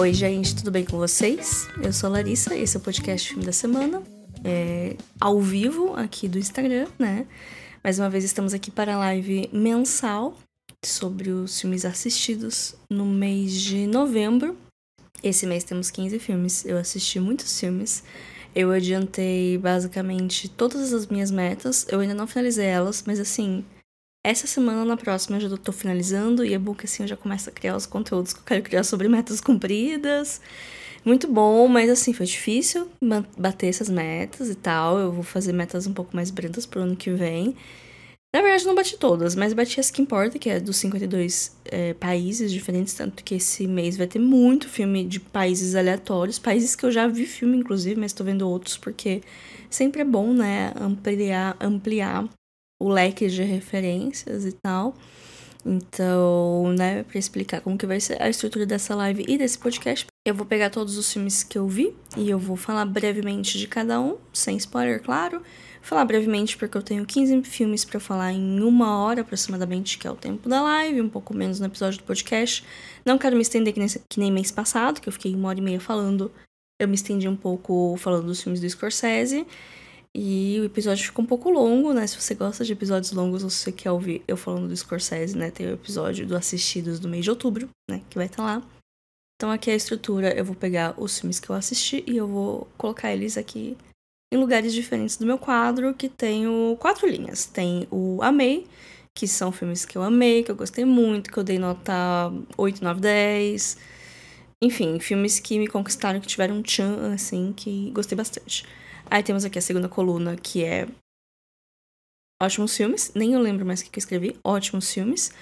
Oi, gente, tudo bem com vocês? Eu sou a Larissa, esse é o podcast Filme da Semana, é, ao vivo aqui do Instagram, né? Mais uma vez estamos aqui para a live mensal sobre os filmes assistidos no mês de novembro. Esse mês temos 15 filmes, eu assisti muitos filmes. Eu adiantei basicamente todas as minhas metas, eu ainda não finalizei elas, mas assim, essa semana, na próxima, eu já tô finalizando e e-book, é assim, eu já começo a criar os conteúdos que eu quero criar sobre metas cumpridas. Muito bom, mas assim, foi difícil bater essas metas e tal. Eu vou fazer metas um pouco mais brandas pro ano que vem. Na verdade, não bati todas, mas bati as que importa, que é dos 52 é, eh, países diferentes, tanto que esse mês vai ter muito filme de países aleatórios, países que eu já vi filme, inclusive, mas tô vendo outros, porque sempre é bom, né, ampliar, ampliar o leque de referências e tal. Então, né, para explicar como que vai ser a estrutura dessa live e desse podcast, eu vou pegar todos os filmes que eu vi e eu vou falar brevemente de cada um, sem spoiler, claro. Falar brevemente porque eu tenho 15 filmes para falar em uma hora aproximadamente, que é o tempo da live, um pouco menos no episódio do podcast. Não quero me estender que nem, que nem mês passado, que eu fiquei uma hora e meia falando. Eu me estendi um pouco falando dos filmes do Scorsese. E o episódio ficou um pouco longo, né? Se você gosta de episódios longos, ou se você quer ouvir eu falando do Scorsese, né? Tem o episódio do Assistidos do mês de outubro, né? Que vai estar tá lá. Então aqui é a estrutura, eu vou pegar os filmes que eu assisti e eu vou colocar eles aqui em lugares diferentes do meu quadro, que tenho quatro linhas. Tem o Amei, que são filmes que eu amei, que eu gostei muito, que eu dei nota 8, 9, 10. Enfim, filmes que me conquistaram, que tiveram um tchan, assim, que gostei bastante. Aí temos aqui a segunda coluna, que é ótimos filmes. Nem eu lembro mais o que, eu escrevi. Ótimos filmes.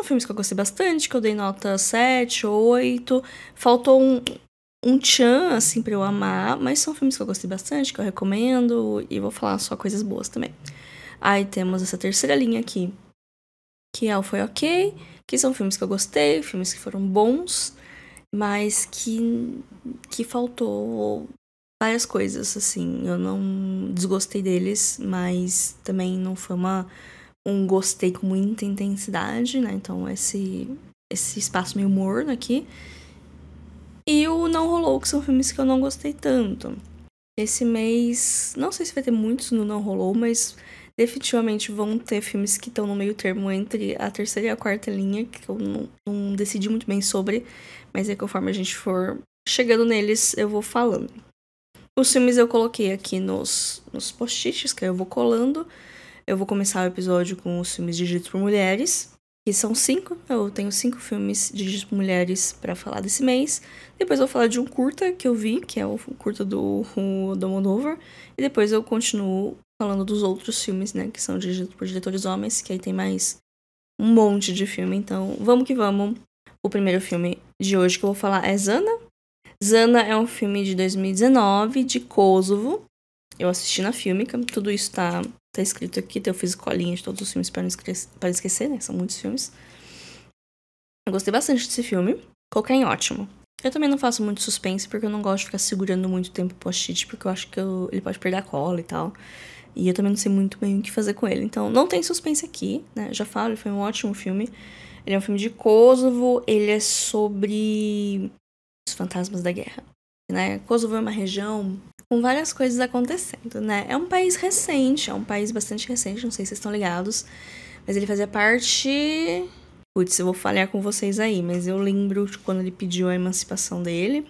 São filmes que eu gostei bastante, que eu dei nota 7, 8. Faltou um, um tchan, assim, pra eu amar. Mas são filmes que eu gostei bastante, que eu recomendo. E vou falar só coisas boas também. Aí temos essa terceira linha aqui, que é o Foi Ok, que são filmes que eu gostei, filmes que foram bons, mas que, que faltou várias coisas, assim. Eu não desgostei deles, mas também não foi uma, um gostei com muita intensidade, né? Então, esse, esse espaço meio morno aqui. E o Não Rolou, que são filmes que eu não gostei tanto. Esse mês, não sei se vai ter muitos no Não Rolou, mas definitivamente vão ter filmes que estão no meio termo entre a terceira e a quarta linha, que eu não, não decidi muito bem sobre, mas aí é conforme a gente for chegando neles, eu vou falando. Os filmes eu coloquei aqui nos, nos post-its, que eu vou colando. Eu vou começar o episódio com os filmes dirigidos por mulheres, que são cinco. Eu tenho cinco filmes dirigidos por mulheres para falar desse mês. Depois eu vou falar de um curta que eu vi, que é o curta do Domodover. E depois eu continuo falando dos outros filmes, né, que são dirigidos por diretores homens, que aí tem mais um monte de filme. Então, vamos que vamos. O primeiro filme de hoje que eu vou falar é Zana, Zana é um filme de 2019, de Kosovo. Eu assisti na Filmica, tudo isso tá, tá escrito aqui, então eu fiz colinha de todos os filmes para não esquecer, pra esquecer, né? São muitos filmes. Eu gostei bastante desse filme. em ótimo. Eu também não faço muito suspense porque eu não gosto de ficar segurando muito tempo o post-it, porque eu acho que eu, ele pode perder a cola e tal. E eu também não sei muito bem o que fazer com ele. Então, não tem suspense aqui, né? já falo, ele foi um ótimo filme. Ele é um filme de Kosovo, ele é sobre os fantasmas da guerra. Né? Kosovo é uma região com várias coisas acontecendo, né? É um país recente, é um país bastante recente, não sei se vocês estão ligados, mas ele fazia parte. Putz, eu vou falhar com vocês aí, mas eu lembro de quando ele pediu a emancipação dele.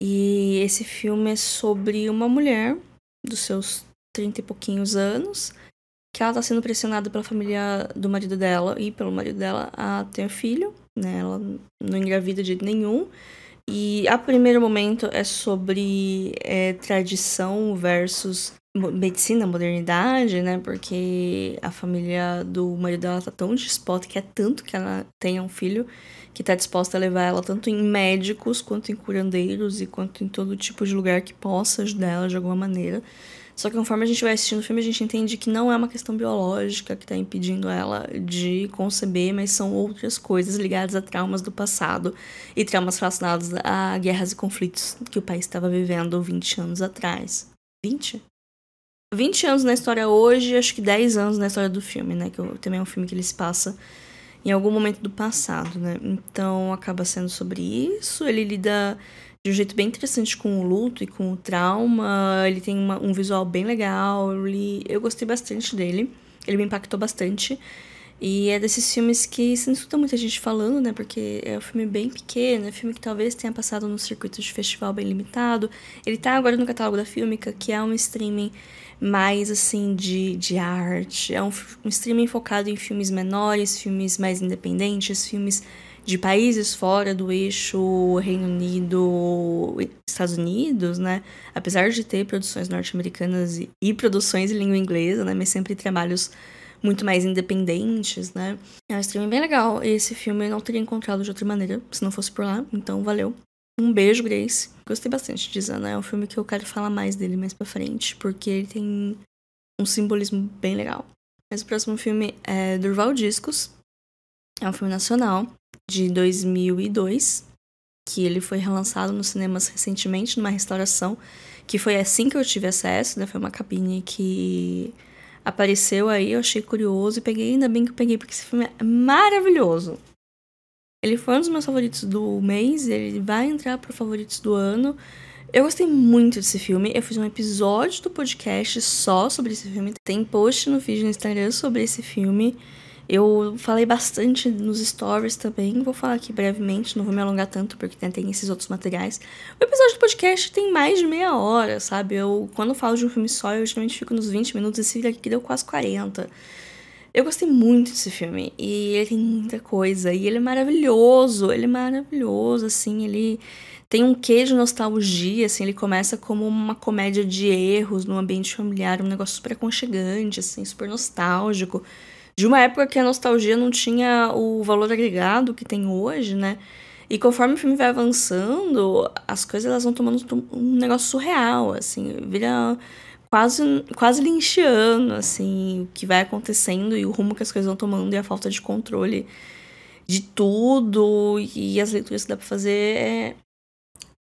E esse filme é sobre uma mulher dos seus trinta e pouquinhos anos que ela tá sendo pressionada pela família do marido dela e pelo marido dela a ter filho, né? Ela não engravida de jeito nenhum. E a primeiro momento é sobre é, tradição versus medicina, modernidade, né? Porque a família do marido dela tá tão disposta, que é tanto que ela tenha um filho, que tá disposta a levar ela tanto em médicos, quanto em curandeiros e quanto em todo tipo de lugar que possa ajudar ela de alguma maneira. Só que conforme a gente vai assistindo o filme, a gente entende que não é uma questão biológica que está impedindo ela de conceber, mas são outras coisas ligadas a traumas do passado e traumas relacionados a guerras e conflitos que o país estava vivendo 20 anos atrás. 20? 20 anos na história hoje, acho que 10 anos na história do filme, né? Que também é um filme que ele se passa em algum momento do passado, né? Então acaba sendo sobre isso. Ele lida de um jeito bem interessante com o luto e com o trauma. Ele tem uma, um visual bem legal. Ele, eu gostei bastante dele. Ele me impactou bastante. E é desses filmes que se não escuta muita gente falando, né? Porque é um filme bem pequeno, é um filme que talvez tenha passado num circuito de festival bem limitado. Ele tá agora no catálogo da Filmica, que é um streaming mais, assim, de, de arte. É um, um streaming focado em filmes menores, filmes mais independentes, filmes de países fora do eixo Reino Unido, Estados Unidos, né? Apesar de ter produções norte-americanas e, e, produções em língua inglesa, né? Mas sempre trabalhos muito mais independentes, né? É um streaming bem legal. Esse filme eu não teria encontrado de outra maneira, se não fosse por lá. Então, valeu. Um beijo, Grace. Gostei bastante de Zana. É um filme que eu quero falar mais dele mais pra frente, porque ele tem um simbolismo bem legal. Mas o próximo filme é Durval Discos. É um filme nacional de 2002, que ele foi relançado nos cinemas recentemente numa restauração, que foi assim que eu tive acesso, né? Foi uma cabine que apareceu aí, eu achei curioso e peguei, ainda bem que eu peguei, porque esse filme é maravilhoso. Ele foi um dos meus favoritos do mês, ele vai entrar para favoritos do ano. Eu gostei muito desse filme. Eu fiz um episódio do podcast só sobre esse filme. Tem post no feed no Instagram sobre esse filme. Eu falei bastante nos stories também, vou falar aqui brevemente, não vou me alongar tanto porque tem, né, tem esses outros materiais. O episódio do podcast tem mais de meia hora, sabe? Eu, quando falo de um filme só, eu geralmente fico nos 20 minutos, esse aqui deu quase 40. Eu gostei muito desse filme e ele tem muita coisa e ele é maravilhoso, ele é maravilhoso, assim, ele tem um quê de nostalgia, assim, ele começa como uma comédia de erros num ambiente familiar, um negócio super aconchegante, assim, super nostálgico de uma época que a nostalgia não tinha o valor agregado que tem hoje, né? E conforme o filme vai avançando, as coisas elas vão tomando um negócio surreal, assim, vira quase quase linchiano, assim, o que vai acontecendo e o rumo que as coisas vão tomando e a falta de controle de tudo e as leituras que dá para fazer é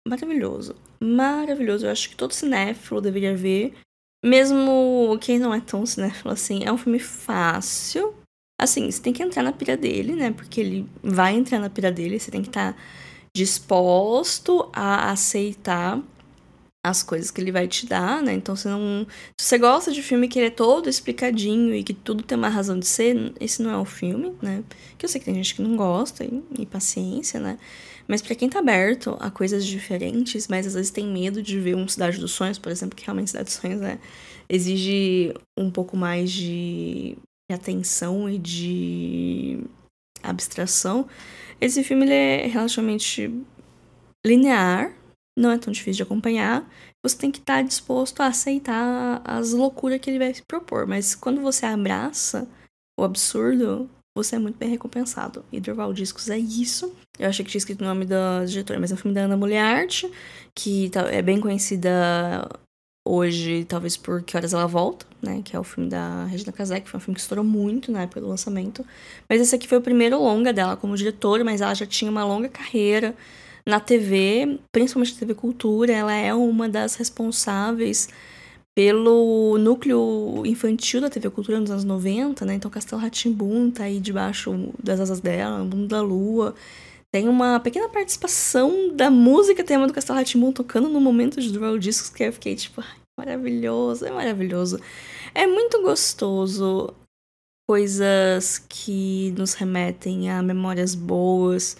maravilhoso. Maravilhoso, eu acho que todo cinéfilo deveria ver mesmo quem não é tão cinéfilo assim, é um filme fácil. Assim, você tem que entrar na pilha dele, né? Porque ele vai entrar na pilha dele, você tem que estar tá disposto a aceitar as coisas que ele vai te dar, né? Então você não. Se você gosta de filme que ele é todo explicadinho e que tudo tem uma razão de ser, esse não é o filme, né? Que eu sei que tem gente que não gosta, e, e paciência, né? Mas para quem tá aberto a coisas diferentes, mas às vezes tem medo de ver um Cidade dos Sonhos, por exemplo, que realmente Cidade dos Sonhos né, exige um pouco mais de atenção e de abstração, esse filme é relativamente linear, não é tão difícil de acompanhar. Você tem que estar tá disposto a aceitar as loucuras que ele vai se propor, mas quando você abraça o absurdo, você é muito bem recompensado. E Durval Discos é isso. Eu achei que tinha escrito o nome da diretora, mas é um filme da Ana Moliarte, que tá, é bem conhecida hoje, talvez por Que Horas Ela Volta, né? Que é o filme da Regina Casé, que foi um filme que estourou muito na época do lançamento. Mas esse aqui foi o primeiro longa dela como diretora, mas ela já tinha uma longa carreira na TV, principalmente na TV Cultura. Ela é uma das responsáveis pelo núcleo infantil da TV Cultura nos anos 90, né? Então Castelo Rá-Tim-Bum tá aí debaixo das asas dela, Mundo da Lua. Tem uma pequena participação da música tema do Castelo Rá-Tim-Bum tocando no momento de Dual o disco, que eu fiquei tipo, maravilhoso, é maravilhoso. É muito gostoso coisas que nos remetem a memórias boas.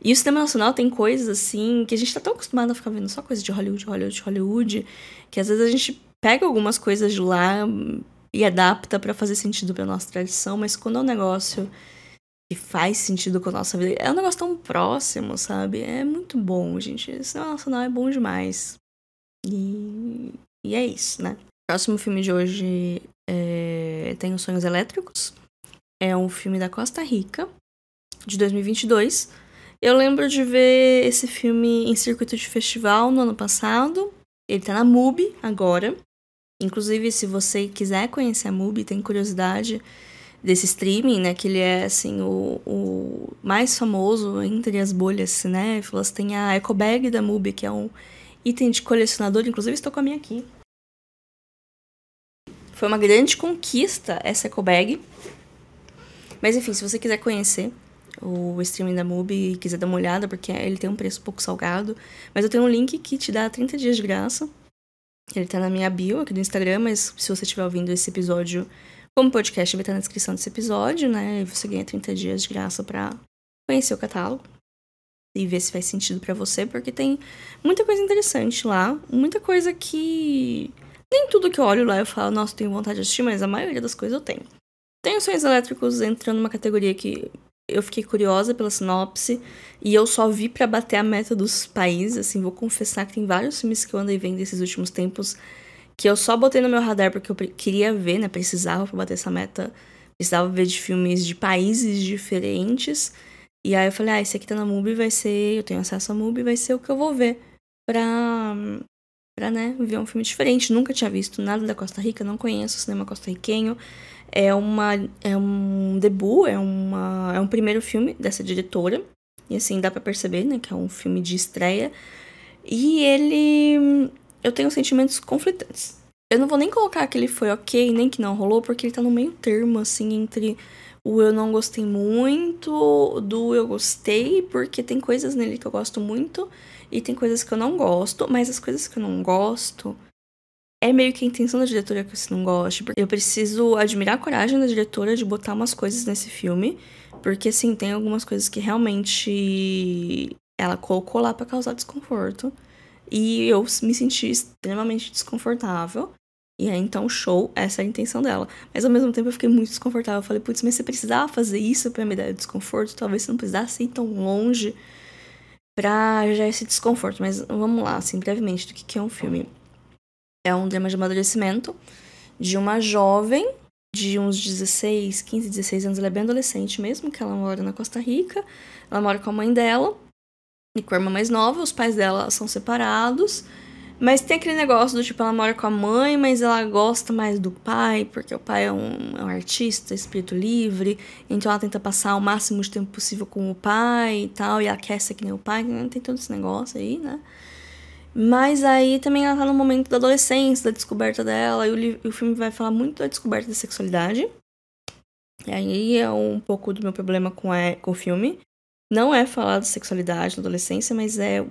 E o Sistema nacional tem coisas assim que a gente tá tão acostumado a ficar vendo só coisa de Hollywood, Hollywood, Hollywood, que às vezes a gente pega algumas coisas de lá e adapta para fazer sentido para nossa tradição, mas quando é um negócio que faz sentido com a nossa vida, é um negócio tão próximo, sabe? É muito bom, gente. Esse nacional é bom demais. E, e é isso, né? O próximo filme de hoje é... tem os Sonhos Elétricos. É um filme da Costa Rica, de 2022. Eu lembro de ver esse filme em circuito de festival no ano passado. Ele tá na MUBI agora. Inclusive, se você quiser conhecer a MUBI, tem curiosidade desse streaming, né? Que ele é, assim, o, o mais famoso entre as bolhas cinéfilas. Tem a Eco Bag da MUBI, que é um item de colecionador. Inclusive, estou com a minha aqui. Foi uma grande conquista essa Eco Bag. Mas, enfim, se você quiser conhecer o streaming da MUBI e quiser dar uma olhada, porque ele tem um preço pouco salgado. Mas eu tenho um link que te dá 30 dias de graça ele tá na minha bio aqui do Instagram, mas se você estiver ouvindo esse episódio como podcast, vai estar na descrição desse episódio, né? E você ganha 30 dias de graça para conhecer o catálogo e ver se faz sentido para você, porque tem muita coisa interessante lá, muita coisa que nem tudo que eu olho lá eu falo, nossa, tenho vontade de assistir, mas a maioria das coisas eu tenho. Tem os sonhos elétricos entrando numa categoria que eu fiquei curiosa pela sinopse e eu só vi para bater a meta dos países, assim, vou confessar que tem vários filmes que eu andei vendo esses últimos tempos que eu só botei no meu radar porque eu queria ver, né, precisava para bater essa meta, precisava ver de filmes de países diferentes. E aí eu falei, ah, esse aqui tá na MUBI, vai ser, eu tenho acesso à MUBI, vai ser o que eu vou ver pra, pra, né, ver um filme diferente. Nunca tinha visto nada da Costa Rica, não conheço o cinema costarriquenho. É, uma, é um debut, é, uma, é um primeiro filme dessa diretora. E assim, dá para perceber, né, que é um filme de estreia. E ele. Eu tenho sentimentos conflitantes. Eu não vou nem colocar que ele foi ok, nem que não rolou, porque ele tá no meio termo, assim, entre o eu não gostei muito, do eu gostei, porque tem coisas nele que eu gosto muito e tem coisas que eu não gosto, mas as coisas que eu não gosto é meio que a intenção da diretora que você não goste. Eu preciso admirar a coragem da diretora de botar umas coisas nesse filme, porque assim, tem algumas coisas que realmente ela colocou lá para causar desconforto. E eu me senti extremamente desconfortável. E aí, então, show, essa é a intenção dela. Mas ao mesmo tempo eu fiquei muito desconfortável. Eu falei, putz, mas você precisava fazer isso para me dar desconforto? Talvez você não precisasse ir tão longe pra gerar esse desconforto. Mas vamos lá, assim, brevemente, do que, que é um filme. É um drama de amadurecimento de uma jovem de uns 16, 15, 16 anos, ela é bem adolescente mesmo, que ela mora na Costa Rica. Ela mora com a mãe dela e com a irmã mais nova, os pais dela são separados. Mas tem aquele negócio do tipo, ela mora com a mãe, mas ela gosta mais do pai, porque o pai é um, é um artista, espírito livre, então ela tenta passar o máximo de tempo possível com o pai e tal, e aquece que nem o pai, tem todo esse negócio aí, né? Mas aí também ela tá no momento da adolescência, da descoberta dela, e o, livro, o filme vai falar muito da descoberta da sexualidade. E aí é um pouco do meu problema com, a, é, com o filme. Não é falar da sexualidade na adolescência, mas é,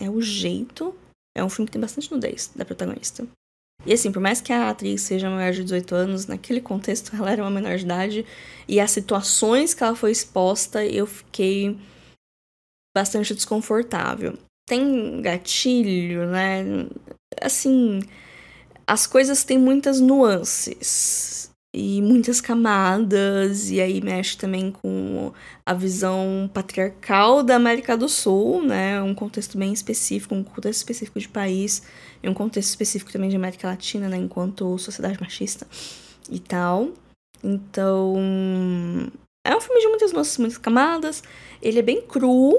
é o jeito. É um filme que tem bastante nudez da protagonista. E assim, por mais que a atriz seja maior de 18 anos, naquele contexto ela era uma menor de idade. E as situações que ela foi exposta, eu fiquei bastante desconfortável tem gatilho, né? Assim, as coisas têm muitas nuances e muitas camadas, e aí mexe também com a visão patriarcal da América do Sul, né? Um contexto bem específico, um contexto específico de país, e um contexto específico também de América Latina, né? Enquanto sociedade machista e tal. Então. É um filme de muitas nuances, muitas camadas. Ele é bem cru,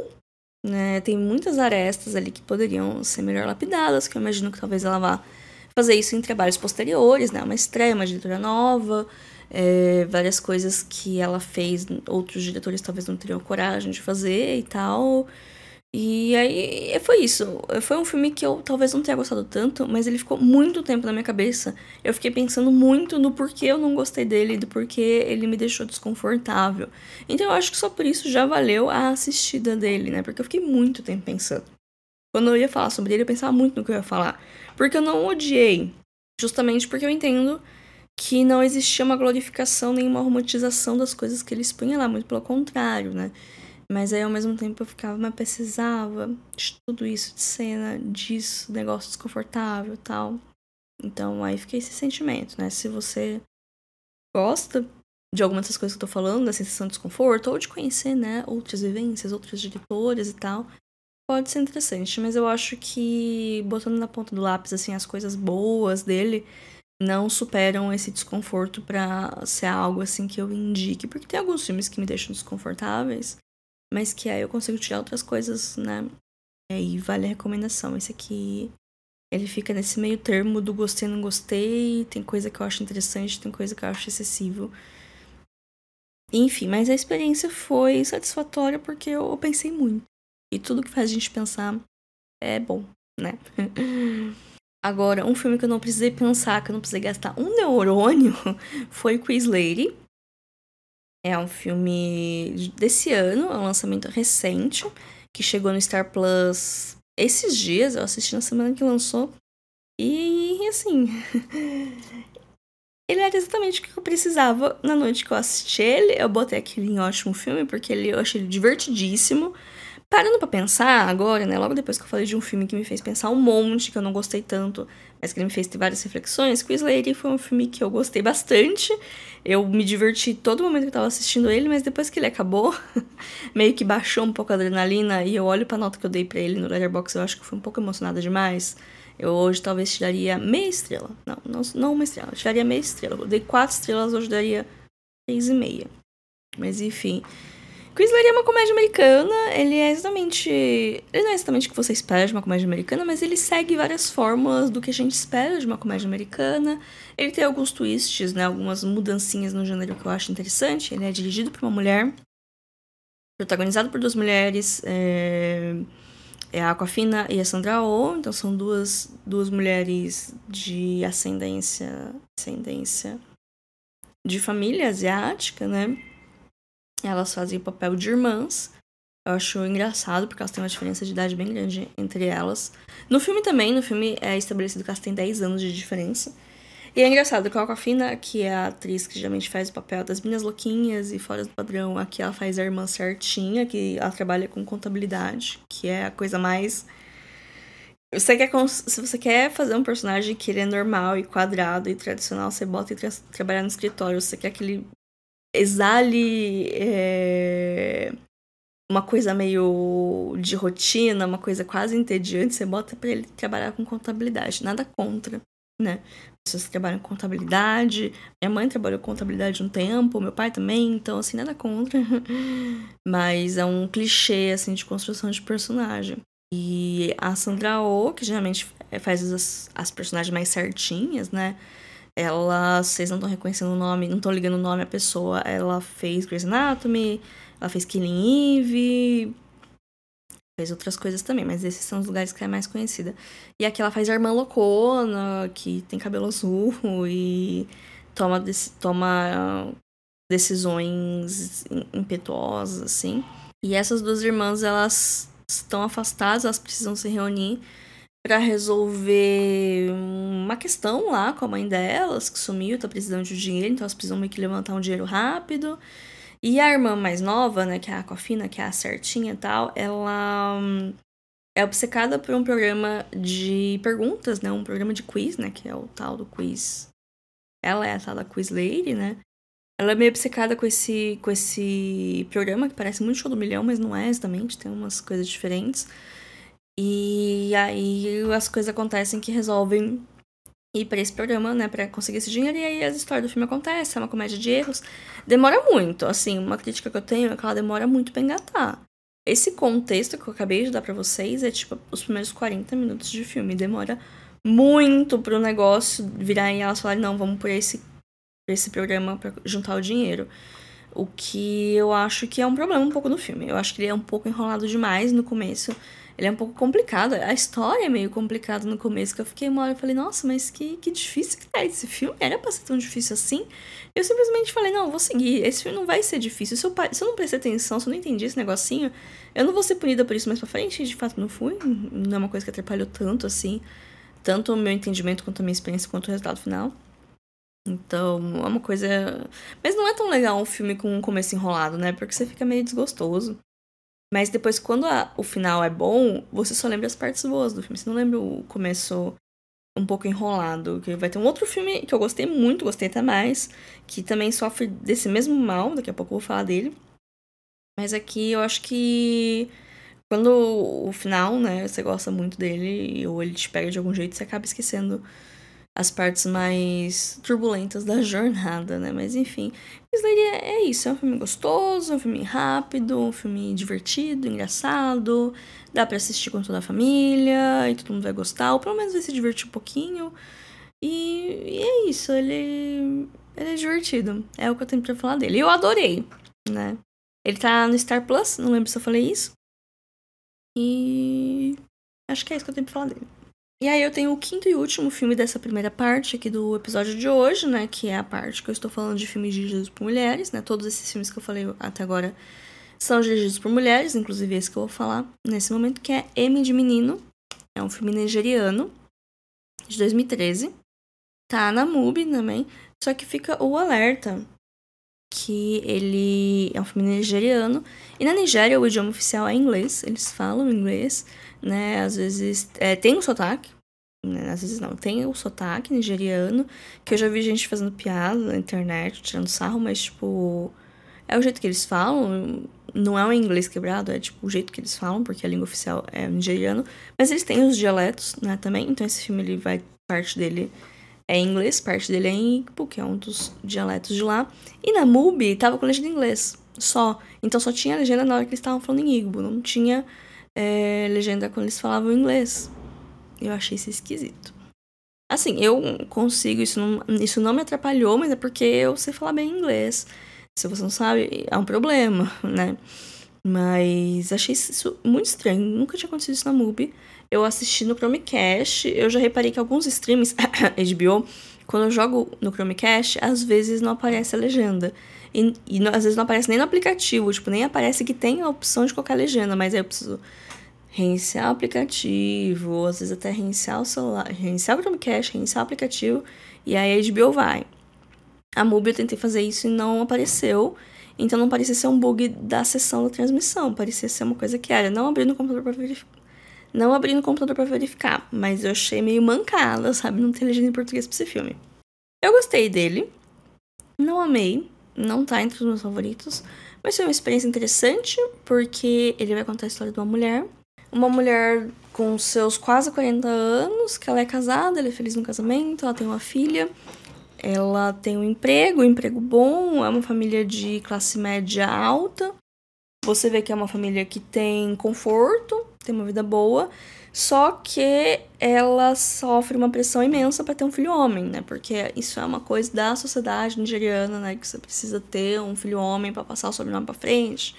né? Tem muitas arestas ali que poderiam ser melhor lapidadas, que eu imagino que talvez ela vá fazer isso em trabalhos posteriores, né? Uma estreia, uma diretora nova, é, várias coisas que ela fez, outros diretores talvez não teriam coragem de fazer e tal. E aí foi isso. Foi um filme que eu talvez não tenha gostado tanto, mas ele ficou muito tempo na minha cabeça. Eu fiquei pensando muito no porquê eu não gostei dele, do porquê ele me deixou desconfortável. Então eu acho que só por isso já valeu a assistida dele, né? Porque eu fiquei muito tempo pensando. Quando eu ia falar sobre ele, eu pensava muito no que eu ia falar. Porque eu não odiei. Justamente porque eu entendo que não existia uma glorificação, nenhuma romantização das coisas que ele expunha lá, muito pelo contrário, né? Mas aí ao mesmo tempo eu ficava, mas precisava de tudo isso, de cena, disso, negócio desconfortável e tal. Então aí fica esse sentimento, né? Se você gosta de alguma dessas coisas que eu tô falando, da sensação de desconforto, ou de conhecer, né, outras vivências, outros diretores e tal, pode ser interessante. Mas eu acho que, botando na ponta do lápis, assim, as coisas boas dele não superam esse desconforto pra ser algo, assim, que eu indique. Porque tem alguns filmes que me deixam desconfortáveis, mas que aí eu consigo tirar outras coisas, né? E aí vale a recomendação. Esse aqui, ele fica nesse meio termo do gostei, não gostei, tem coisa que eu acho interessante, tem coisa que eu acho excessivo. Enfim, mas a experiência foi satisfatória porque eu pensei muito. E tudo que faz a gente pensar é bom, né? Agora, um filme que eu não precisei pensar, que eu não precisei gastar um neurônio, foi Quiz Lady. É um filme desse ano, é um lançamento recente, que chegou no Star Plus esses dias, eu assisti na semana que lançou. E assim. ele era exatamente o que eu precisava na noite que eu assisti ele. Eu botei aquele em ótimo filme, porque ele, eu achei ele divertidíssimo. Parando para pensar agora, né, logo depois que eu falei de um filme que me fez pensar um monte, que eu não gostei tanto, mas que ele me fez ter várias reflexões, Quiz Lady foi um filme que eu gostei bastante. Eu me diverti todo momento que eu tava assistindo ele, mas depois que ele acabou, meio que baixou um pouco a adrenalina e eu olho pra nota que eu dei para ele no Letterboxd, eu acho que fui um pouco emocionada demais. Eu hoje talvez tiraria meia estrela. Não, não, não uma estrela, eu tiraria meia estrela. Eu dei quatro estrelas, hoje daria três e meia. Mas enfim, Quizler é uma comédia americana, ele é exatamente. Ele não é exatamente o que você espera de uma comédia americana, mas ele segue várias fórmulas do que a gente espera de uma comédia americana. Ele tem alguns twists, né? Algumas mudancinhas no gênero que eu acho interessante. Ele é dirigido por uma mulher, protagonizado por duas mulheres. É... É a Aquafina e a Sandra Oh, então são duas, duas mulheres de ascendência, ascendência de família asiática, né? Elas fazem o papel de irmãs. Eu acho engraçado, porque elas têm uma diferença de idade bem grande entre elas. No filme também, no filme é estabelecido que elas têm 10 anos de diferença. E é engraçado que a Aquafina, que é a atriz que geralmente faz o papel das minhas louquinhas e fora do padrão, aqui ela faz a irmã certinha, que ela trabalha com contabilidade, que é a coisa mais você quer se você quer fazer um personagem que ele é normal e quadrado e tradicional, você bota e tra trabalhar no escritório. você quer que ele exale é, uma coisa meio de rotina, uma coisa quase entediante, você bota para ele trabalhar com contabilidade. Nada contra, né? Pessoas que trabalham com contabilidade. Minha mãe trabalhou com contabilidade um tempo, meu pai também, então, assim, nada contra. Mas é um clichê, assim, de construção de personagem. E a Sandra Oh, que geralmente é, faz as, as personagens mais certinhas, né? ela, vocês não estão reconhecendo o nome, não estão ligando o nome à pessoa, ela fez Grey's Anatomy, ela fez Killing Eve, fez outras coisas também, mas esses são os lugares que ela é mais conhecida. E aqui ela faz a irmã loucona, que tem cabelo azul e toma, toma decisões impetuosas, assim. E essas duas irmãs, elas estão afastadas, elas precisam se reunir para resolver uma questão lá com a mãe delas, que sumiu, tá precisando de dinheiro, então elas precisam meio que levantar um dinheiro rápido. E a irmã mais nova, né, que é a Aquafina, que é a certinha e tal, ela hum, é obcecada por um programa de perguntas, né, um programa de quiz, né, que é o tal do quiz. Ela é a tal da quiz lady, né? Ela é meio obcecada com esse, com esse programa, que parece muito show do milhão, mas não é exatamente, tem umas coisas diferentes. E aí as coisas acontecem que resolvem ir para esse programa, né, para conseguir esse dinheiro. E aí as histórias do filme acontecem, é uma comédia de erros. Demora muito, assim, uma crítica que eu tenho é que ela demora muito para engatar. Esse contexto que eu acabei de dar para vocês é tipo os primeiros 40 minutos de filme. Demora muito pro negócio virar e elas falarem, não, vamos por esse, por esse programa para juntar o dinheiro. O que eu acho que é um problema um pouco do filme. Eu acho que ele é um pouco enrolado demais no começo. Ele é um pouco complicado. A história é meio complicada no começo, que eu fiquei uma hora e falei, nossa, mas que, que difícil que é esse filme. Era pra ser tão difícil assim. Eu simplesmente falei, não, vou seguir. Esse filme não vai ser difícil. Se eu, se eu não prestei atenção, se eu não entendi esse negocinho, eu não vou ser punida por isso mais pra frente. De fato, não fui. Não é uma coisa que atrapalhou tanto, assim. Tanto o meu entendimento, quanto a minha experiência, quanto o resultado final. Então, é uma coisa. Mas não é tão legal um filme com um começo enrolado, né? Porque você fica meio desgostoso. Mas depois, quando a, o final é bom, você só lembra as partes boas do filme. Você não lembra o começo um pouco enrolado. Que vai ter um outro filme que eu gostei muito, gostei até mais, que também sofre desse mesmo mal. Daqui a pouco eu vou falar dele. Mas aqui eu acho que quando o final, né, você gosta muito dele ou ele te pega de algum jeito, você acaba esquecendo as partes mais turbulentas da jornada, né? Mas enfim, Slade é, é isso, é um filme gostoso, é um filme rápido, um filme divertido, engraçado, dá para assistir com toda a família e todo mundo vai gostar, ou pelo menos vai se divertir um pouquinho. E, e é isso, ele, ele é divertido, é o que eu tenho pra falar dele. Eu adorei, né? Ele tá no Star Plus, não lembro se eu falei isso. E acho que é isso que eu tenho pra falar dele. E aí eu tenho o quinto e último filme dessa primeira parte aqui do episódio de hoje, né? Que é a parte que eu estou falando de filmes dirigidos por mulheres, né? Todos esses filmes que eu falei até agora são dirigidos por mulheres, inclusive esse que eu vou falar nesse momento, que é M de Menino. É um filme nigeriano, de 2013. Tá na MUBI também, só que fica o alerta que ele é um filme nigeriano. E na Nigéria o idioma oficial é inglês, eles falam inglês né? Às vezes é, tem um sotaque, né? às vezes não, tem o um sotaque nigeriano, que eu já vi gente fazendo piada na internet, tirando sarro, mas tipo, é o jeito que eles falam, não é um inglês quebrado, é tipo o jeito que eles falam, porque a língua oficial é nigeriano, mas eles têm os dialetos, né, também, então esse filme ele vai, parte dele é inglês, parte dele é em Igbo, que é um dos dialetos de lá, e na MUBI tava com legenda em inglês, só, então só tinha legenda na hora que eles estavam falando em Igbo, não tinha é, legenda quando eles falavam inglês. Eu achei isso esquisito. Assim, eu consigo, isso não, isso não me atrapalhou, mas é porque eu sei falar bem inglês. Se você não sabe, é um problema, né? Mas achei isso muito estranho. Nunca tinha acontecido isso na MUBI. Eu assisti no Chromecast. Eu já reparei que alguns streams, HBO, quando eu jogo no Chromecast, às vezes não aparece a legenda. E, e, às vezes não aparece nem no aplicativo, tipo, nem aparece que tem a opção de colocar legenda, mas aí eu preciso reiniciar o aplicativo, ou às vezes até reiniciar o celular, reiniciar o Chromecast, reiniciar o aplicativo, e aí a HBO vai. A Mubi eu tentei fazer isso e não apareceu, então não parecia ser um bug da sessão da transmissão, parecia ser uma coisa que era, não abri no computador para verificar. Não abri no computador para verificar, mas eu achei meio mancada, sabe? Não ter legenda em português pra esse filme. Eu gostei dele, não amei, não tá entre os meus favoritos, mas foi uma experiência interessante, porque ele vai contar a história de uma mulher uma mulher com seus quase 40 anos, que ela é casada, ela é feliz no casamento, ela tem uma filha, ela tem um emprego, um emprego bom, é uma família de classe média alta. Você vê que é uma família que tem conforto, tem uma vida boa, só que ela sofre uma pressão imensa para ter um filho homem, né? Porque isso é uma coisa da sociedade nigeriana, né? Que você precisa ter um filho homem para passar o sobrenome para frente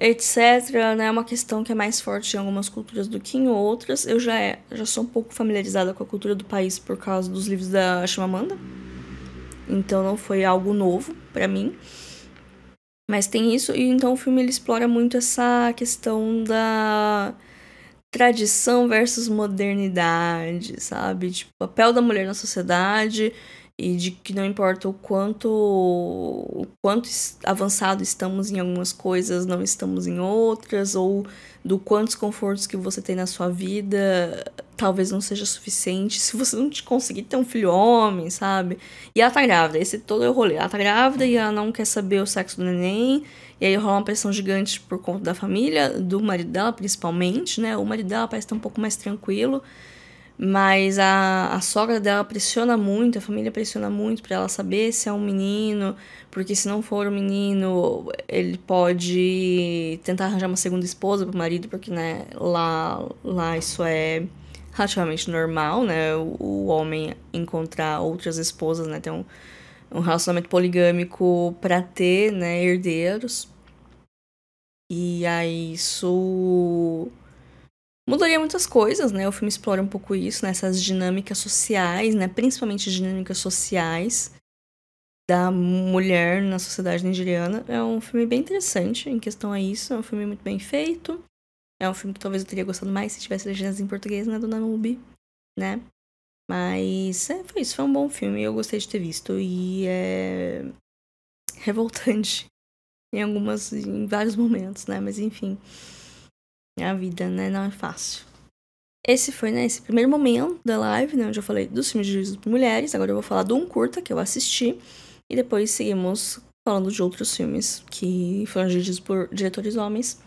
etc. Né? É né? uma questão que é mais forte em algumas culturas do que em outras. Eu já, é, já sou um pouco familiarizada com a cultura do país por causa dos livros da Chimamanda. Então não foi algo novo para mim. Mas tem isso, e então o filme ele explora muito essa questão da tradição versus modernidade, sabe? Tipo, papel da mulher na sociedade e de que não importa o quanto o quanto avançado estamos em algumas coisas, não estamos em outras, ou do quantos confortos que você tem na sua vida, talvez não seja suficiente se você não te conseguir ter um filho homem, sabe? E ela tá grávida, esse todo é o rolê. Ela tá grávida e ela não quer saber o sexo do neném, e aí rola uma pressão gigante por conta da família, do marido dela principalmente, né? O marido dela parece estar um pouco mais tranquilo. Mas a, a sogra dela pressiona muito, a família pressiona muito para ela saber se é um menino, porque se não for um menino, ele pode tentar arranjar uma segunda esposa pro marido, porque né, lá, lá isso é relativamente normal, né? O, o homem encontrar outras esposas, né? Ter um, um relacionamento poligâmico para ter, né, herdeiros. E aí isso Mudaria muitas coisas, né? O filme explora um pouco isso, né? Essas dinâmicas sociais, né? Principalmente dinâmicas sociais da mulher na sociedade nigeriana. É um filme bem interessante em questão a isso. É um filme muito bem feito. É um filme que talvez eu teria gostado mais se tivesse legendas em português, né? Do Nanubi, né? Mas é, foi isso. Foi um bom filme. Eu gostei de ter visto. E é revoltante em algumas, em vários momentos, né? Mas enfim. A vida, né? Não é fácil. Esse foi, né, esse primeiro momento da live, né? Onde eu falei dos filmes dirigidos por mulheres. Agora eu vou falar de um curta que eu assisti. E depois seguimos falando de outros filmes que foram dirigidos por diretores homens.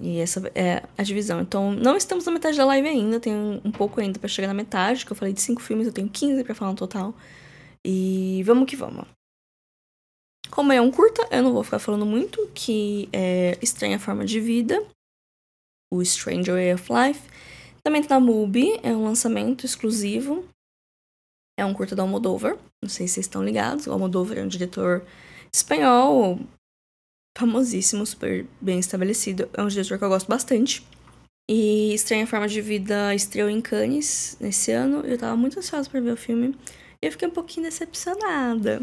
E essa é a divisão. Então, não estamos na metade da live ainda, tem um pouco ainda para chegar na metade, que eu falei de cinco filmes, eu tenho 15 para falar no total. E vamos que vamos. Como é um curta, eu não vou ficar falando muito, que é Estranha Forma de Vida, o Stranger Way of Life. Também tá na MUBI, é um lançamento exclusivo. É um curta do Almodóvar, não sei se vocês estão ligados. O Almodóvar é um diretor espanhol, famosíssimo, super bem estabelecido. É um diretor que eu gosto bastante. E Estranha Forma de Vida estreou em Cannes nesse ano. Eu tava muito ansiosa para ver o filme. E eu fiquei um pouquinho decepcionada.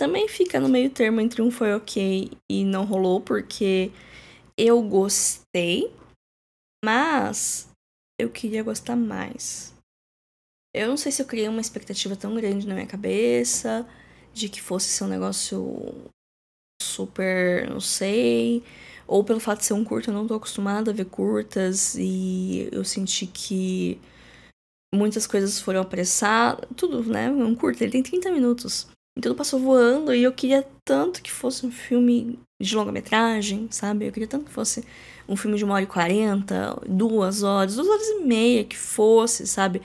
Também fica no meio termo entre um foi ok e não rolou, porque eu gostei, mas eu queria gostar mais. Eu não sei se eu criei uma expectativa tão grande na minha cabeça de que fosse ser um negócio super, não sei, ou pelo fato de ser um curto, eu não tô acostumada a ver curtas e eu senti que muitas coisas foram apressadas, tudo, né? Um curto, ele tem 30 minutos. E tudo passou voando e eu queria tanto que fosse um filme de longa-metragem, sabe? Eu queria tanto que fosse um filme de uma hora e quarenta, duas horas, duas horas e meia que fosse, sabe?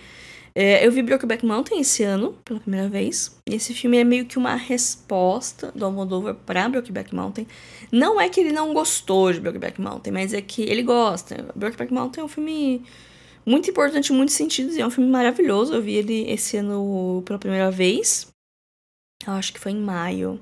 É, eu vi Brokeback Mountain esse ano, pela primeira vez. E esse filme é meio que uma resposta do Almodóvar pra Brokeback Mountain. Não é que ele não gostou de Brokeback Mountain, mas é que ele gosta. Brokeback Mountain é um filme muito importante em muitos sentidos e é um filme maravilhoso. Eu vi ele esse ano pela primeira vez. Eu acho que foi em maio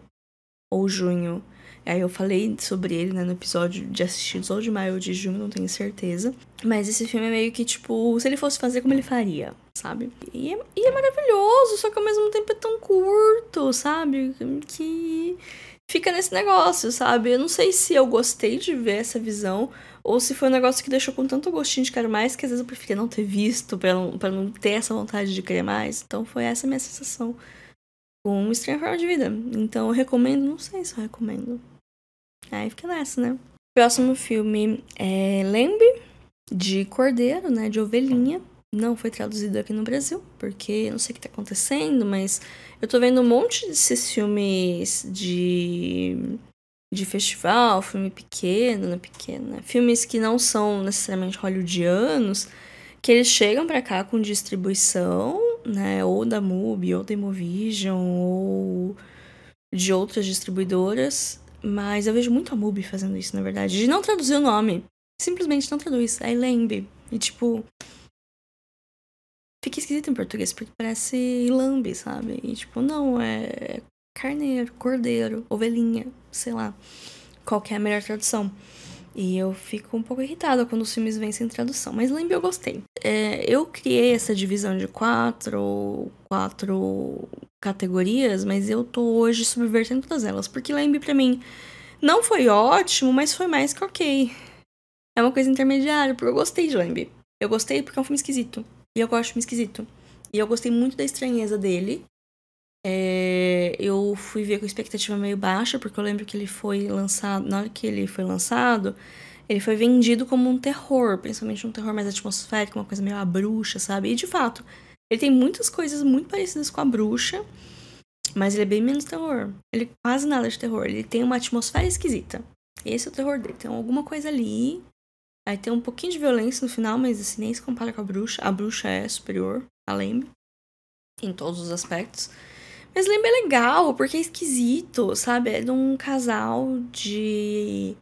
ou junho. Aí eu falei sobre ele, né, no episódio de assistidos ou de maio ou de junho, não tenho certeza. Mas esse filme é meio que tipo, se ele fosse fazer como ele faria, sabe? E é, e é maravilhoso, só que ao mesmo tempo é tão curto, sabe? Que fica nesse negócio, sabe? Eu não sei se eu gostei de ver essa visão ou se foi um negócio que deixou com tanto gostinho de querer mais que às vezes eu preferia não ter visto, pra não, pra não ter essa vontade de querer mais. Então foi essa minha sensação com Estranha Forma de Vida. Então eu recomendo, não sei se eu recomendo. Aí fica nessa, né? Próximo filme é Lembre, de Cordeiro, né? De Ovelhinha. Não foi traduzido aqui no Brasil, porque não sei o que tá acontecendo, mas eu tô vendo um monte desses filmes de, de festival, filme pequeno, né? pequeno, né? Filmes que não são necessariamente hollywoodianos, que eles chegam para cá com distribuição, né? Ou da MUBI, ou da Imovision, ou de outras distribuidoras mas eu vejo muito a Mubi fazendo isso, na verdade. De não traduzir o nome. Simplesmente não traduz. Aí lembre. E tipo. Fica esquisito em português, porque parece lambe, sabe? E tipo, não, é, é carneiro, cordeiro, ovelhinha, sei lá. Qual que é a melhor tradução? E eu fico um pouco irritada quando os filmes vêm sem tradução, mas lembre eu gostei. É, eu criei essa divisão de quatro, quatro categorias, mas eu tô hoje subvertendo todas elas, porque lembre para mim não foi ótimo, mas foi mais que ok. É uma coisa intermediária, porque eu gostei de Lambi. Eu gostei porque é um filme esquisito. E eu gosto de filme esquisito. E eu gostei muito da estranheza dele. É, eu fui ver com expectativa meio baixa, porque eu lembro que ele foi lançado. Na hora que ele foi lançado, ele foi vendido como um terror, principalmente um terror mais atmosférico, uma coisa meio a bruxa, sabe? E de fato, ele tem muitas coisas muito parecidas com a bruxa, mas ele é bem menos terror. Ele é quase nada de terror. Ele tem uma atmosfera esquisita. Esse é o terror dele. Tem alguma coisa ali. Aí tem um pouquinho de violência no final, mas assim, nem se compara com a bruxa. A bruxa é superior, além em todos os aspectos. Mas lembra legal, porque é esquisito, sabe? É de um casal de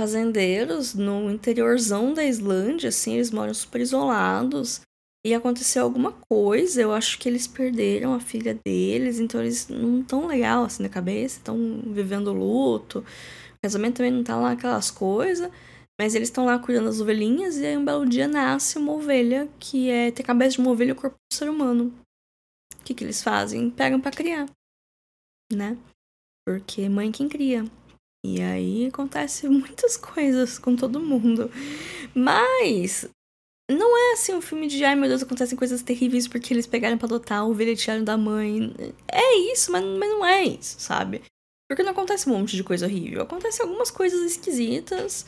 fazendeiros no interiorzão da Islândia, assim, eles moram super isolados. E aconteceu alguma coisa, eu acho que eles perderam a filha deles, então eles não tão legal assim na cabeça, estão vivendo luto. O casamento também não tá lá aquelas coisas, mas eles estão lá cuidando das ovelhinhas e aí um belo dia nasce uma ovelha que é ter cabeça de uma ovelha e o corpo do ser humano o que, que eles fazem? Pegam para criar, né? Porque mãe quem cria. E aí acontece muitas coisas com todo mundo. Mas não é assim um filme de ai meu Deus, acontecem coisas terríveis porque eles pegaram para adotar o veletearam da mãe. É isso, mas, mas não é isso, sabe? Porque não acontece um monte de coisa horrível. Acontecem algumas coisas esquisitas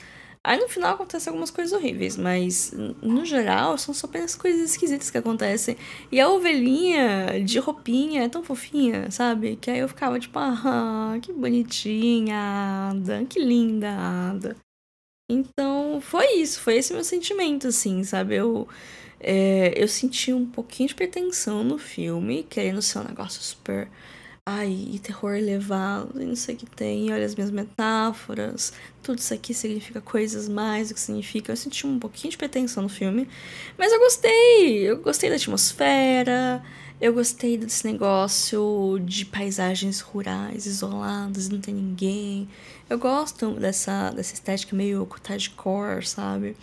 Aí no final acontecem algumas coisas horríveis, mas no geral são só apenas coisas esquisitas que acontecem. E a ovelhinha de roupinha é tão fofinha, sabe? Que aí eu ficava tipo, ah, que bonitinha, Ada, que linda, Então foi isso, foi esse meu sentimento, assim, sabe? Eu, é, eu senti um pouquinho de pretensão no filme, querendo ser um negócio super ai, e terror elevado e não sei o que tem, olha as minhas metáforas, tudo isso aqui significa coisas mais do que significa. Eu senti um pouquinho de pretensão no filme, mas eu gostei, eu gostei da atmosfera, eu gostei desse negócio de paisagens rurais, isoladas, não tem ninguém. Eu gosto dessa, dessa estética meio cottage core, sabe?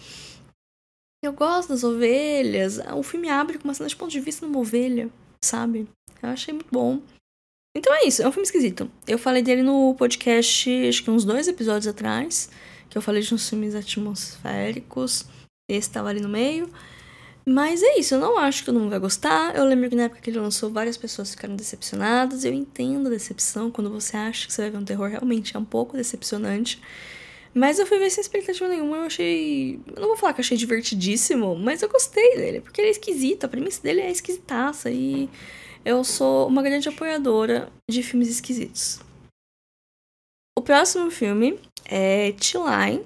Eu gosto das ovelhas. O filme abre com uma cena de ponto de vista numa ovelha, sabe? Eu achei muito bom. Então é isso, é um filme esquisito. Eu falei dele no podcast, acho que uns dois episódios atrás, que eu falei de uns filmes atmosféricos. Esse tava ali no meio. Mas é isso, eu não acho que todo mundo vai gostar. Eu lembro que na época que ele lançou, várias pessoas ficaram decepcionadas. Eu entendo a decepção quando você acha que você vai ver um terror, realmente é um pouco decepcionante. Mas eu fui ver sem expectativa nenhuma, eu achei. Eu não vou falar que achei divertidíssimo, mas eu gostei dele, porque ele é esquisito, a premissa dele é esquisitaça e eu sou uma grande apoiadora de filmes esquisitos. O próximo filme é Line*,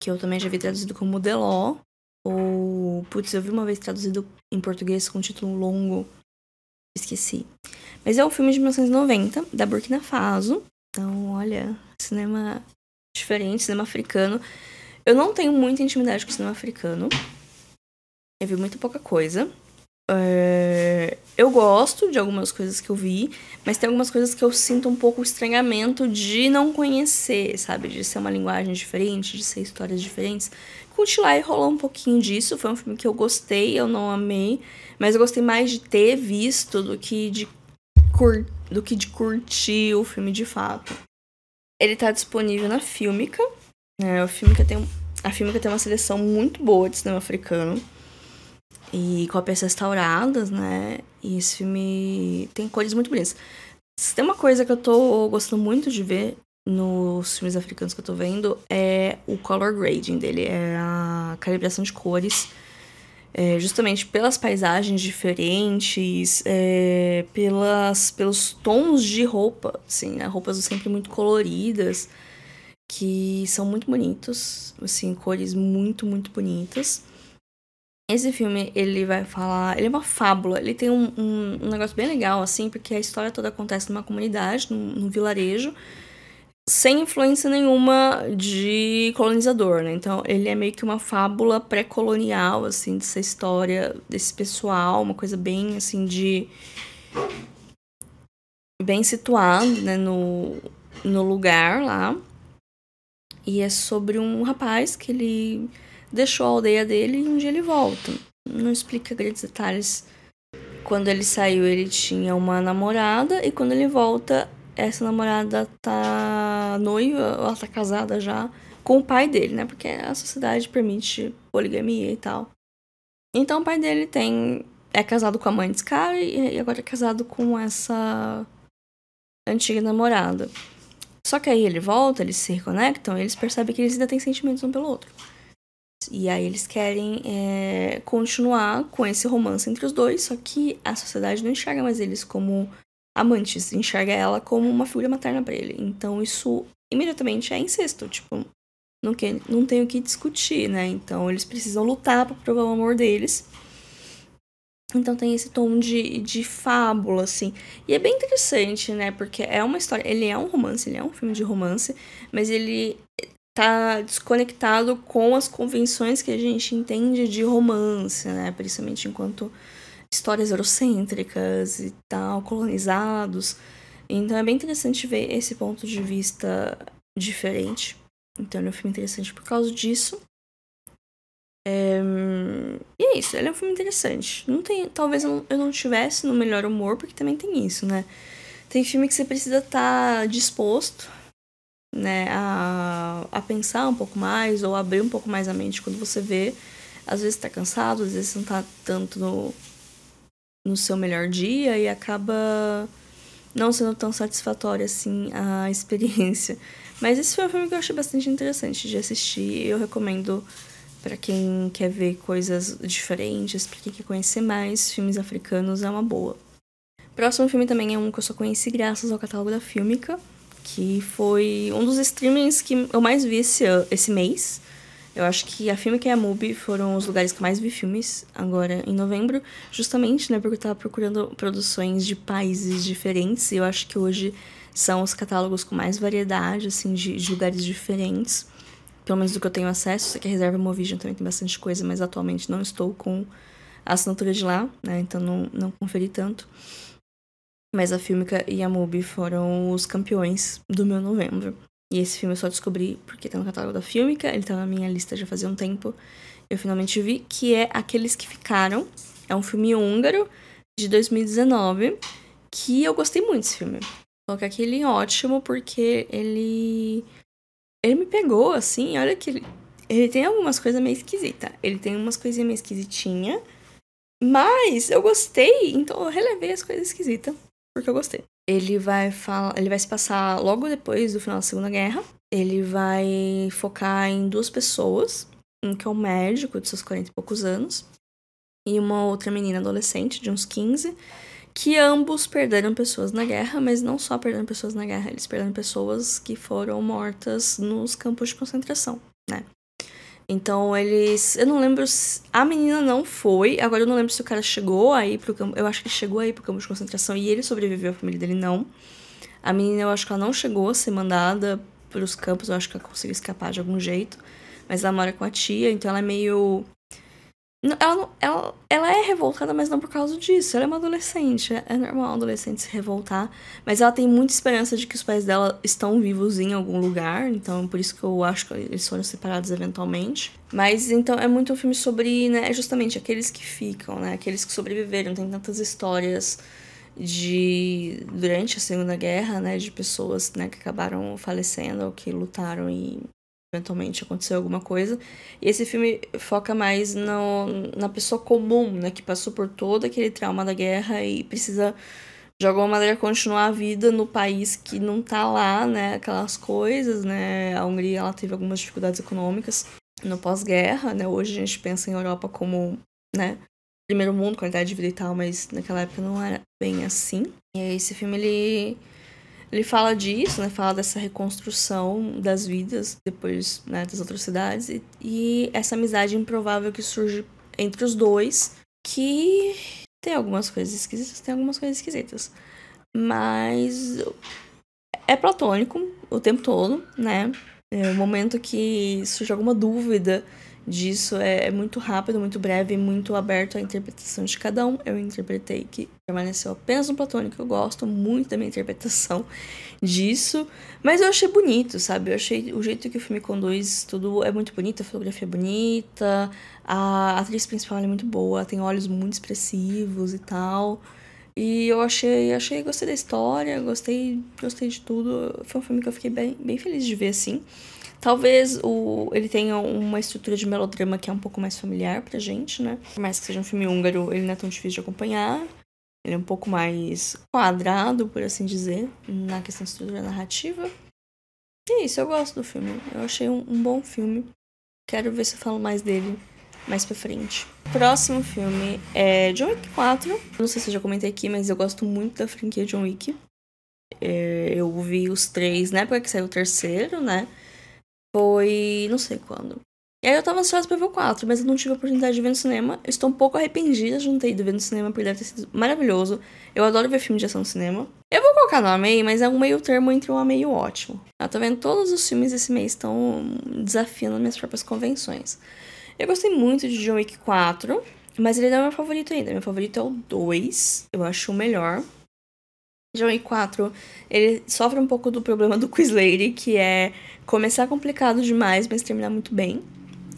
que eu também já vi traduzido como Deló, ou. Putz, eu vi uma vez traduzido em português com título longo, esqueci. Mas é um filme de 1990, da Burkina Faso. Então, olha, cinema diferente, cinema africano. Eu não tenho muita intimidade com cinema africano. Eu vi muito pouca coisa. É, eu gosto de algumas coisas que eu vi, mas tem algumas coisas que eu sinto um pouco estranhamento de não conhecer, sabe? De ser uma linguagem diferente, de ser histórias diferentes. Continuar e um pouquinho disso. Foi um filme que eu gostei, eu não amei, mas eu gostei mais de ter visto do que de, cur... do que de curtir o filme de fato. Ele tá disponível na Filmica, O né? é tem, a Filmica tem uma seleção muito boa de cinema africano e cópias restauradas, né? E esse filme tem cores muito bonitas. Se tem uma coisa que eu tô gostando muito de ver nos filmes africanos que eu tô vendo é o color grading dele, é a calibração de cores. É, justamente pelas paisagens diferentes, é, pelas, pelos tons de roupa, assim, né? roupas sempre muito coloridas, que são muito bonitos, assim, cores muito, muito bonitas. Esse filme, ele vai falar. Ele é uma fábula. Ele tem um, um, um negócio bem legal, assim, porque a história toda acontece numa comunidade, num, num vilarejo, sem influência nenhuma de colonizador, né? Então, ele é meio que uma fábula pré-colonial, assim, dessa história, desse pessoal, uma coisa bem, assim, de. bem situado, né, no, no lugar lá. E é sobre um rapaz que ele deixou a aldeia dele e um dia ele volta. Não explica grandes detalhes. Quando ele saiu, ele tinha uma namorada, e quando ele volta, essa namorada tá noiva, ela tá casada já com o pai dele, né? Porque a sociedade permite poligamia e tal. Então o pai dele tem é casado com a mãe desse cara e agora é casado com essa antiga namorada. Só que aí ele volta, eles se reconectam, e eles percebem que eles ainda têm sentimentos um pelo outro. E aí eles querem é, continuar com esse romance entre os dois, só que a sociedade não enxerga mais eles como amantes, enxerga ela como uma figura materna para ele. Então isso imediatamente é incesto, tipo, não, que, não tem o que discutir, né? Então eles precisam lutar para provar o amor deles. Então tem esse tom de, de fábula, assim. E é bem interessante, né? Porque é uma história. Ele é um romance, ele é um filme de romance, mas ele tá desconectado com as convenções que a gente entende de romance, né? Principalmente enquanto histórias eurocêntricas e tal, colonizados. Então é bem interessante ver esse ponto de vista diferente. Então ele é um filme interessante por causa disso. É... E é isso, ele é um filme interessante. Não tem... Talvez eu não estivesse no melhor humor, porque também tem isso, né? Tem filme que você precisa estar tá disposto né, a, a pensar um pouco mais ou abrir um pouco mais a mente quando você vê. Às vezes está cansado, às vezes não está tanto no, no seu melhor dia e acaba não sendo tão satisfatória assim a experiência. Mas esse foi um filme que eu achei bastante interessante de assistir e eu recomendo para quem quer ver coisas diferentes, para quem quer conhecer mais filmes africanos, é uma boa. Próximo filme também é um que eu só conheci graças ao catálogo da Filmica, que foi um dos streamings que eu mais vi esse, esse mês. Eu acho que a Filme que é a MUBI foram os lugares que mais vi filmes agora em novembro, justamente, né, porque eu tava procurando produções de países diferentes e eu acho que hoje são os catálogos com mais variedade, assim, de, de lugares diferentes, pelo menos do que eu tenho acesso. Sei que a Reserva Movision também tem bastante coisa, mas atualmente não estou com a assinatura de lá, né, então não, não conferi tanto. Mas a Filmica e a Mubi foram os campeões do meu novembro. E esse filme eu só descobri porque tá no catálogo da Filmica, ele tá na minha lista já fazia um tempo. Eu finalmente vi, que é Aqueles que Ficaram. É um filme húngaro de 2019, que eu gostei muito desse filme. Coloquei é aquele ótimo porque ele. Ele me pegou, assim, olha que. Ele, ele tem algumas coisas meio esquisitas. Ele tem umas coisinhas meio esquisitinhas. Mas eu gostei, então eu relevei as coisas esquisitas porque eu gostei. Ele vai falar, ele vai se passar logo depois do final da Segunda Guerra. Ele vai focar em duas pessoas, um que é um médico de seus 40 e poucos anos e uma outra menina adolescente de uns 15, que ambos perderam pessoas na guerra, mas não só perderam pessoas na guerra, eles perderam pessoas que foram mortas nos campos de concentração, né? Então eles. Eu não lembro. Se, a menina não foi. Agora eu não lembro se o cara chegou aí pro campo. Eu acho que ele chegou aí pro campo de concentração e ele sobreviveu, a família dele não. A menina, eu acho que ela não chegou a ser mandada pros campos. Eu acho que ela conseguiu escapar de algum jeito. Mas ela mora com a tia, então ela é meio ela, não, ela, ela é revoltada, mas não por causa disso. Ela é uma adolescente. É normal um adolescente se revoltar. Mas ela tem muita esperança de que os pais dela estão vivos em algum lugar. Então, é por isso que eu acho que eles foram separados eventualmente. Mas então é muito um filme sobre, né, é justamente aqueles que ficam, né? Aqueles que sobreviveram. Tem tantas histórias de durante a Segunda Guerra, né, de pessoas, né, que acabaram falecendo ou que lutaram e eventualmente aconteceu alguma coisa. E esse filme foca mais no, na pessoa comum, né, que passou por todo aquele trauma da guerra e precisa de alguma maneira continuar a vida no país que não tá lá, né, aquelas coisas, né? A Hungria ela teve algumas dificuldades econômicas no pós-guerra, né? Hoje a gente pensa em Europa como, né, primeiro mundo, qualidade de vida e tal, mas naquela época não era bem assim. E esse filme ele ele fala disso, né? Fala dessa reconstrução das vidas depois né, das atrocidades e, e essa amizade improvável que surge entre os dois, que tem algumas coisas esquisitas, tem algumas coisas esquisitas. Mas é platônico o tempo todo, né? É o momento que surge alguma dúvida disso. É, é muito rápido, muito breve, muito aberto à interpretação de cada um. Eu interpretei que permaneceu apenas no platônico. Eu gosto muito da minha interpretação disso. Mas eu achei bonito, sabe? Eu achei o jeito que o filme conduz tudo é muito bonito, a fotografia é bonita, a atriz principal é muito boa, tem olhos muito expressivos e tal. E eu achei, achei, gostei da história, gostei, gostei de tudo. Foi um filme que eu fiquei bem, bem feliz de ver, assim. Talvez o, ele tenha uma estrutura de melodrama que é um pouco mais familiar pra gente, né? Por mais que seja um filme húngaro, ele não é tão difícil de acompanhar. Ele é um pouco mais quadrado, por assim dizer, na questão de estrutura narrativa. E é isso, eu gosto do filme. Eu achei um, um bom filme. Quero ver se eu falo mais dele mais pra frente. Próximo filme é John Wick 4. Não sei se eu já comentei aqui, mas eu gosto muito da franquia John Wick. É, eu vi os três na né, época que saiu o terceiro, né? Foi. não sei quando. E aí eu tava ansiosa pra ver o 4, mas eu não tive a oportunidade de ver no cinema. Eu estou um pouco arrependida de não ter ido ver no cinema, porque deve ter sido maravilhoso. Eu adoro ver filme de ação no cinema. Eu vou colocar no amei, mas é um meio termo entre um amei e o ótimo. Ah, tá vendo? Todos os filmes desse mês estão desafiando minhas próprias convenções. Eu gostei muito de John Wick 4, mas ele não é meu favorito ainda. Meu favorito é o 2. Eu acho o melhor. Joey 4, ele sofre um pouco do problema do Quiz Lady, que é começar complicado demais, mas terminar muito bem.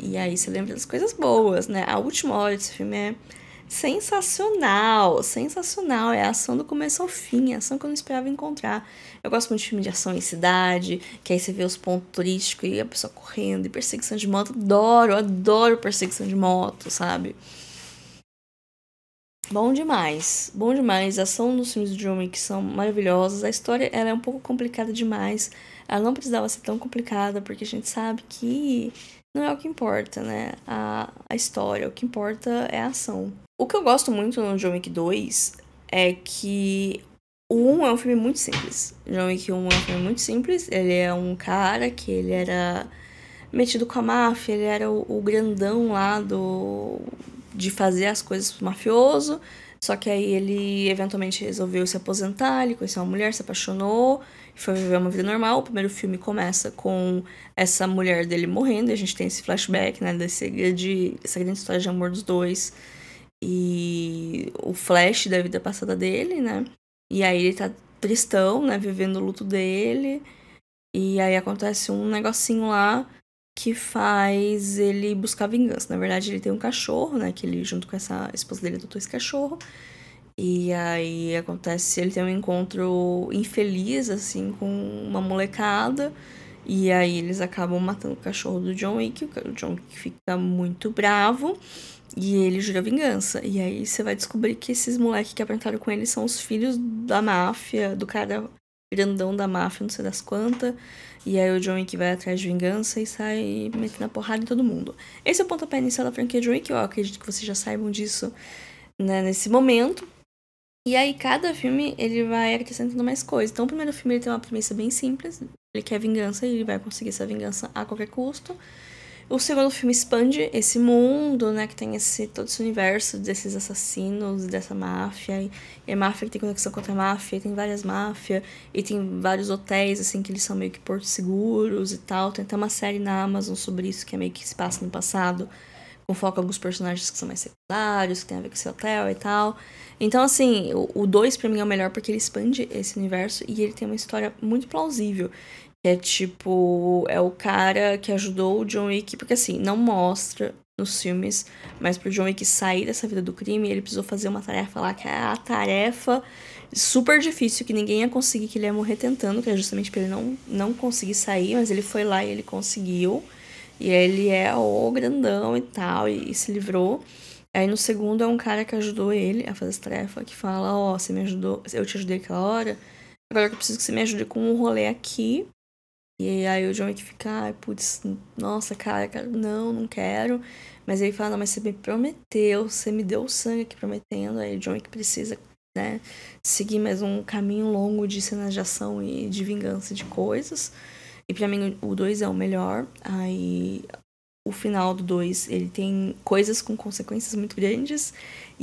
E aí você lembra das coisas boas, né? A última hora desse filme é sensacional, sensacional. É a ação do começo ao fim, é a ação que eu não esperava encontrar. Eu gosto muito de filme de ação em cidade, que aí você vê os pontos turísticos e a pessoa correndo, e perseguição de moto. Adoro, adoro perseguição de moto, sabe? Bom demais, bom demais. A ação dos filmes de John que são maravilhosas A história ela é um pouco complicada demais. Ela não precisava ser tão complicada, porque a gente sabe que não é o que importa, né? A, a história, o que importa é a ação. O que eu gosto muito no John Wick 2 é que o 1 é um filme muito simples. John Wick 1 é um filme muito simples. Ele é um cara que ele era metido com a máfia, ele era o, o grandão lá do de fazer as coisas pro mafioso. Só que aí ele eventualmente resolveu se aposentar, ele conheceu uma mulher, se apaixonou, foi viver uma vida normal. O primeiro filme começa com essa mulher dele morrendo, e a gente tem esse flashback, né, dessa grande, dessa grande história de amor dos dois e o flash da vida passada dele, né? E aí ele tá tristão, né, vivendo o luto dele. E aí acontece um negocinho lá que faz ele buscar vingança. Na verdade, ele tem um cachorro, né? Que ele, junto com essa esposa dele, adotou esse cachorro. E aí acontece, ele tem um encontro infeliz, assim, com uma molecada. E aí eles acabam matando o cachorro do John Wick. O John Wick fica muito bravo. E ele jura vingança. E aí você vai descobrir que esses moleques que aprontaram com ele são os filhos da máfia, do cara grandão da máfia, não sei das quantas. E aí o John que vai atrás de vingança e sai metendo a porrada em todo mundo. Esse é o pontapé inicial da franquia John que eu acredito que vocês já saibam disso né, nesse momento. E aí cada filme ele vai acrescentando mais coisas. Então o primeiro filme ele tem uma premissa bem simples, ele quer vingança e ele vai conseguir essa vingança a qualquer custo. O segundo filme expande esse mundo, né? Que tem esse, todo esse universo desses assassinos, dessa máfia. E é máfia que tem conexão com outra máfia, e tem várias máfias, e tem vários hotéis, assim, que eles são meio que portos seguros e tal. Tem até uma série na Amazon sobre isso, que é meio que se passa no passado, com foco em alguns personagens que são mais secundários, que tem a ver com esse hotel e tal. Então, assim, o 2 pra mim é o melhor porque ele expande esse universo e ele tem uma história muito plausível. Que é tipo. É o cara que ajudou o John Wick. Porque assim, não mostra nos filmes, mas pro John Wick sair dessa vida do crime, ele precisou fazer uma tarefa lá, que é a tarefa super difícil, que ninguém ia conseguir, que ele ia morrer tentando, que é justamente pra ele não, não conseguir sair, mas ele foi lá e ele conseguiu. E ele é o grandão e tal, e, e se livrou. Aí no segundo é um cara que ajudou ele a fazer essa tarefa, que fala, ó, oh, você me ajudou, eu te ajudei aquela hora, agora eu preciso que você me ajude com um rolê aqui, e aí o John que fica, ai, putz, nossa, cara, cara, não, não quero. Mas ele fala, não, mas você me prometeu, você me deu o sangue aqui prometendo. Aí o John que precisa, né, seguir mais um caminho longo de cenas de ação e de vingança de coisas. E pra mim o 2 é o melhor. Aí o final do 2, ele tem coisas com consequências muito grandes.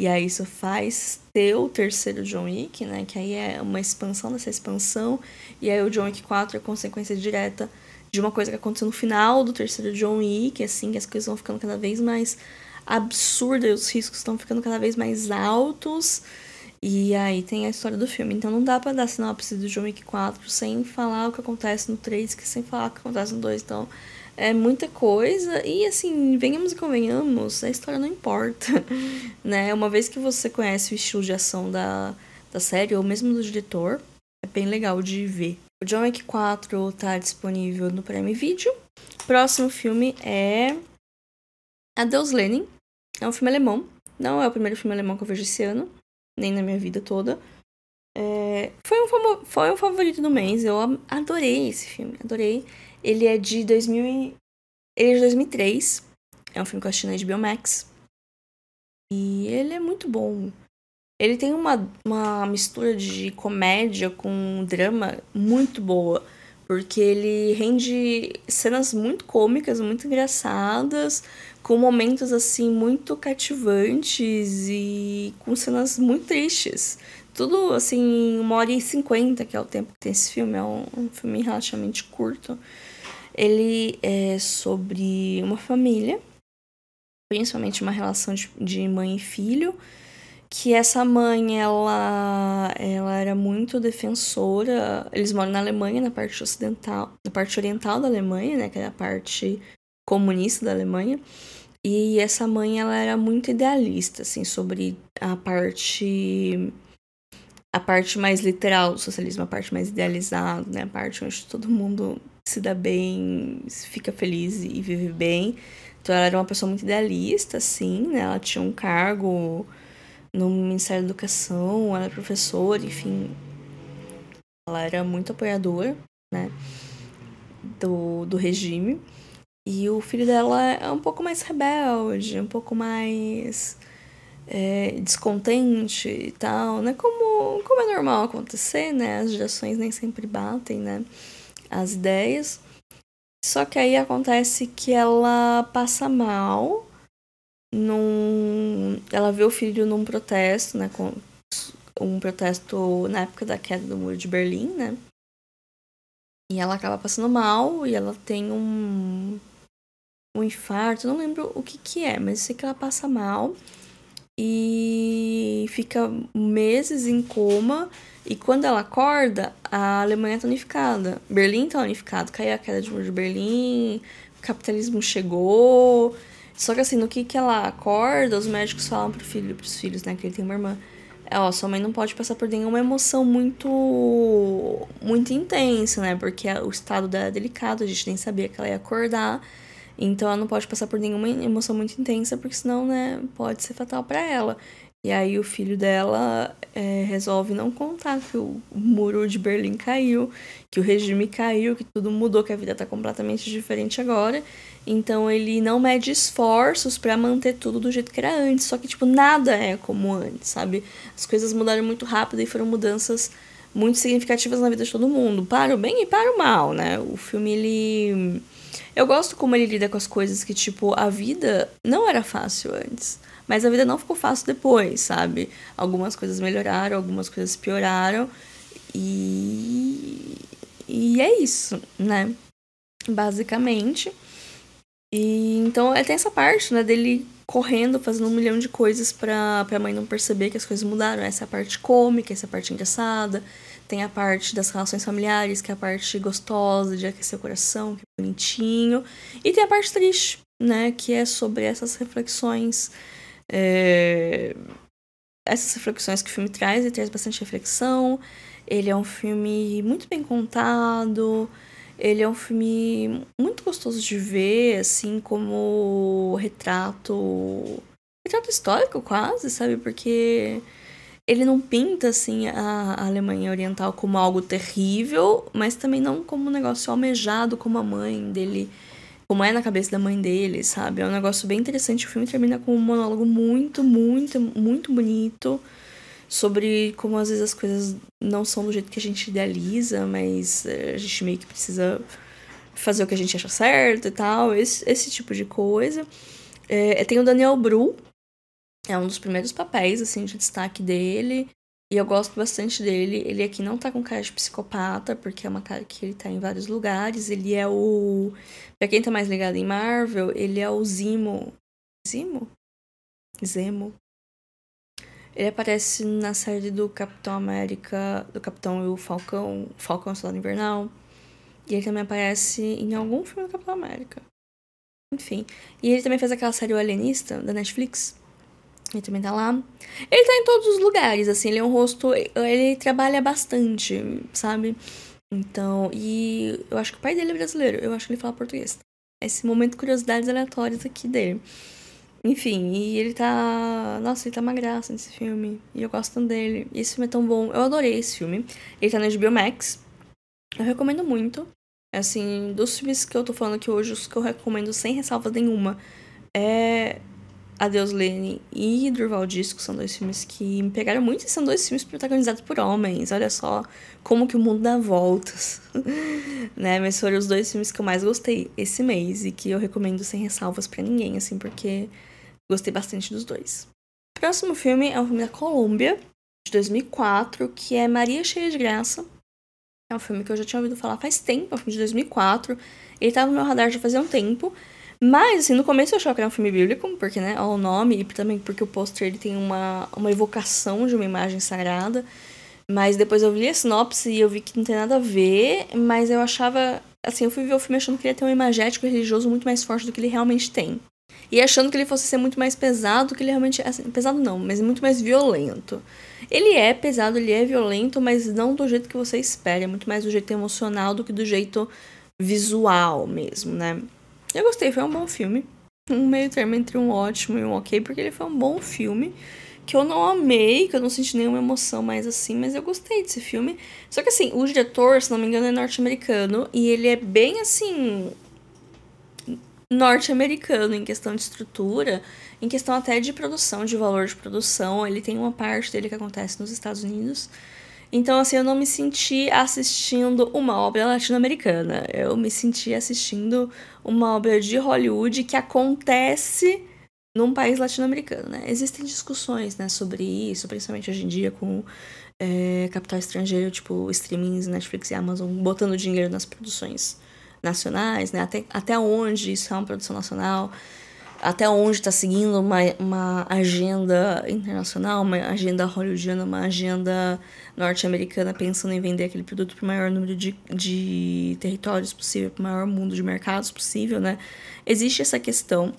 E aí isso faz ter o terceiro John Wick, né? Que aí é uma expansão dessa expansão. E aí o John Wick 4 é consequência direta de uma coisa que aconteceu no final do terceiro John Wick, assim, que as coisas vão ficando cada vez mais absurdas, os riscos estão ficando cada vez mais altos. E aí tem a história do filme. Então não dá para dar sinopse do John Wick 4 sem falar o que acontece no 3, que sem falar o que acontece no 2. Então é muita coisa. E assim, venhamos e convenhamos, a história não importa, né? Uma vez que você conhece o estilo de ação da, da série, ou mesmo do diretor, é bem legal de ver. O John Wick 4 tá disponível no Prime Video. Próximo filme é Adeus Lenin. É um filme alemão. Não é o primeiro filme alemão que eu vejo esse ano, nem na minha vida toda. É... foi, um foi um favorito do mês. Eu adorei esse filme, adorei. Ele é de 2000 e... Ele é de 2003. É um filme que eu assisti na HBO Max. E ele é muito bom. Ele tem uma, uma mistura de comédia com drama muito boa. Porque ele rende cenas muito cômicas, muito engraçadas, com momentos assim muito cativantes e com cenas muito tristes. Tudo assim, uma hora e cinquenta, que é o tempo que tem esse filme, é um, um filme relativamente curto. Ele é sobre uma família, principalmente uma relação de mãe e filho, que essa mãe ela ela era muito defensora eles moram na Alemanha na parte ocidental na parte oriental da Alemanha né que é a parte comunista da Alemanha e essa mãe ela era muito idealista assim sobre a parte a parte mais literal do socialismo a parte mais idealizada né a parte onde todo mundo se dá bem, fica feliz e vive bem. Então ela era uma pessoa muito idealista, assim, né? Ela tinha um cargo no Ministério da Educação, ela era professora, enfim. Ela era muito apoiadora, né? Do, do regime. E o filho dela é um pouco mais rebelde, um pouco mais é, descontente e tal, né? Como, como é normal acontecer, né? As gerações nem sempre batem, né? as ideias. Só que aí acontece que ela passa mal, num... ela vê o filho num protesto, né? Com um protesto na época da queda do muro de Berlim, né? E ela acaba passando mal e ela tem um, um infarto, não lembro o que que é, mas eu sei que ela passa mal e fica meses em coma. E quando ela acorda, a Alemanha tá unificada. Berlim está unificado. Caiu a queda de muro de Berlim, o capitalismo chegou. Só que assim, no que, que ela acorda, os médicos falam pro filho, pros filhos, né? Que ele tem uma irmã. É, ó, sua mãe não pode passar por nenhuma emoção muito muito intensa, né? Porque é, o estado dela é delicado, a gente nem sabia que ela ia acordar. Então ela não pode passar por nenhuma emoção muito intensa, porque senão, né, pode ser fatal para ela. E aí o filho dela é, resolve não contar que o muro de Berlim caiu, que o regime caiu, que tudo mudou, que a vida tá completamente diferente agora. Então ele não mede esforços para manter tudo do jeito que era antes. Só que, tipo, nada é como antes, sabe? As coisas mudaram muito rápido e foram mudanças muito significativas na vida de todo mundo, para o bem e para o mal, né? O filme ele eu gosto como ele lida com as coisas que tipo a vida não era fácil antes, mas a vida não ficou fácil depois, sabe? Algumas coisas melhoraram, algumas coisas pioraram e e é isso, né? Basicamente. E então é tem essa parte, né, dele correndo, fazendo um milhão de coisas para pra mãe não perceber que as coisas mudaram. Essa é a parte cômica, essa é a parte engraçada, tem a parte das relações familiares, que é a parte gostosa de aquecer o coração, que é bonitinho. E tem a parte triste, né? Que é sobre essas reflexões. É... Essas reflexões que o filme traz, ele traz bastante reflexão. Ele é um filme muito bem contado. Ele é um filme muito gostoso de ver, assim, como retrato. Retrato histórico, quase, sabe? Porque ele não pinta assim a Alemanha Oriental como algo terrível, mas também não como um negócio almejado como a mãe dele, como é na cabeça da mãe dele, sabe? É um negócio bem interessante. O filme termina com um monólogo muito, muito, muito bonito sobre como às vezes as coisas não são do jeito que a gente idealiza, mas eh, a gente meio que precisa fazer o que a gente acha certo e tal, esse, esse tipo de coisa. É, tem o Daniel Bru, é um dos primeiros papéis, assim, de destaque dele. E eu gosto bastante dele. Ele aqui não tá com cara de psicopata, porque é uma cara que ele tá em vários lugares. Ele é o. Pra quem tá mais ligado em Marvel, ele é o Zimo. Zimo? Zemo. Ele aparece na série do Capitão América, do Capitão e o Falcão, Falcão Soldado Invernal. E ele também aparece em algum filme do Capitão América. Enfim. E ele também fez aquela série O Alienista, da Netflix. Ele também tá lá. Ele tá em todos os lugares, assim, ele é um rosto. Ele trabalha bastante, sabe? Então, e eu acho que o pai dele é brasileiro, eu acho que ele fala português. Esse momento curiosidades aleatórias aqui dele. Enfim, e ele tá. Nossa, ele tá uma graça nesse filme. E eu gosto tanto dele. E esse filme é tão bom. Eu adorei esse filme. Ele tá na HBO Max. Eu recomendo muito. Assim, dos filmes que eu tô falando aqui hoje, os que eu recomendo sem ressalva nenhuma. É Adeus Lene e Durval Disco são dois filmes que me pegaram muito e são dois filmes protagonizados por homens. Olha só como que o mundo dá voltas, né? Mas foram os dois filmes que eu mais gostei esse mês e que eu recomendo sem ressalvas para ninguém, assim, porque gostei bastante dos dois. O próximo filme é um filme da Colômbia, de 2004, que é Maria Cheia de Graça. É um filme que eu já tinha ouvido falar faz tempo, é um filme de 2004. Ele estava no meu radar já fazia um tempo, mas, assim, no começo eu achava que era um filme bíblico, porque, né, o nome, e também porque o pôster ele tem uma, uma evocação de uma imagem sagrada. Mas depois eu li a sinopse e eu vi que não tem nada a ver, mas eu achava. Assim, eu fui ver o filme achando que ele ia ter um imagético religioso muito mais forte do que ele realmente tem. E achando que ele fosse ser muito mais pesado do que ele realmente Assim, pesado não, mas muito mais violento. Ele é pesado, ele é violento, mas não do jeito que você espera. É muito mais do jeito emocional do que do jeito visual mesmo, né? Eu gostei, foi um bom filme. Um meio termo entre um ótimo e um ok, porque ele foi um bom filme. Que eu não amei, que eu não senti nenhuma emoção mais assim, mas eu gostei desse filme. Só que assim, o diretor, se não me engano, é norte-americano e ele é bem assim norte-americano em questão de estrutura, em questão até de produção, de valor de produção. Ele tem uma parte dele que acontece nos Estados Unidos então, assim, eu não me senti assistindo uma obra latino-americana. Eu me senti assistindo uma obra de Hollywood que acontece num país latino-americano, né? Existem discussões, né, sobre isso, principalmente hoje em dia com é, capital estrangeiro, tipo streamings, Netflix e Amazon, botando dinheiro nas produções nacionais, né? Até, até onde isso é uma produção nacional até onde está seguindo uma, uma agenda internacional, uma agenda hollywoodiana, uma agenda norte-americana, pensando em vender aquele produto para o maior número de, de territórios possível, para o maior mundo de mercados possível, né? Existe essa questão.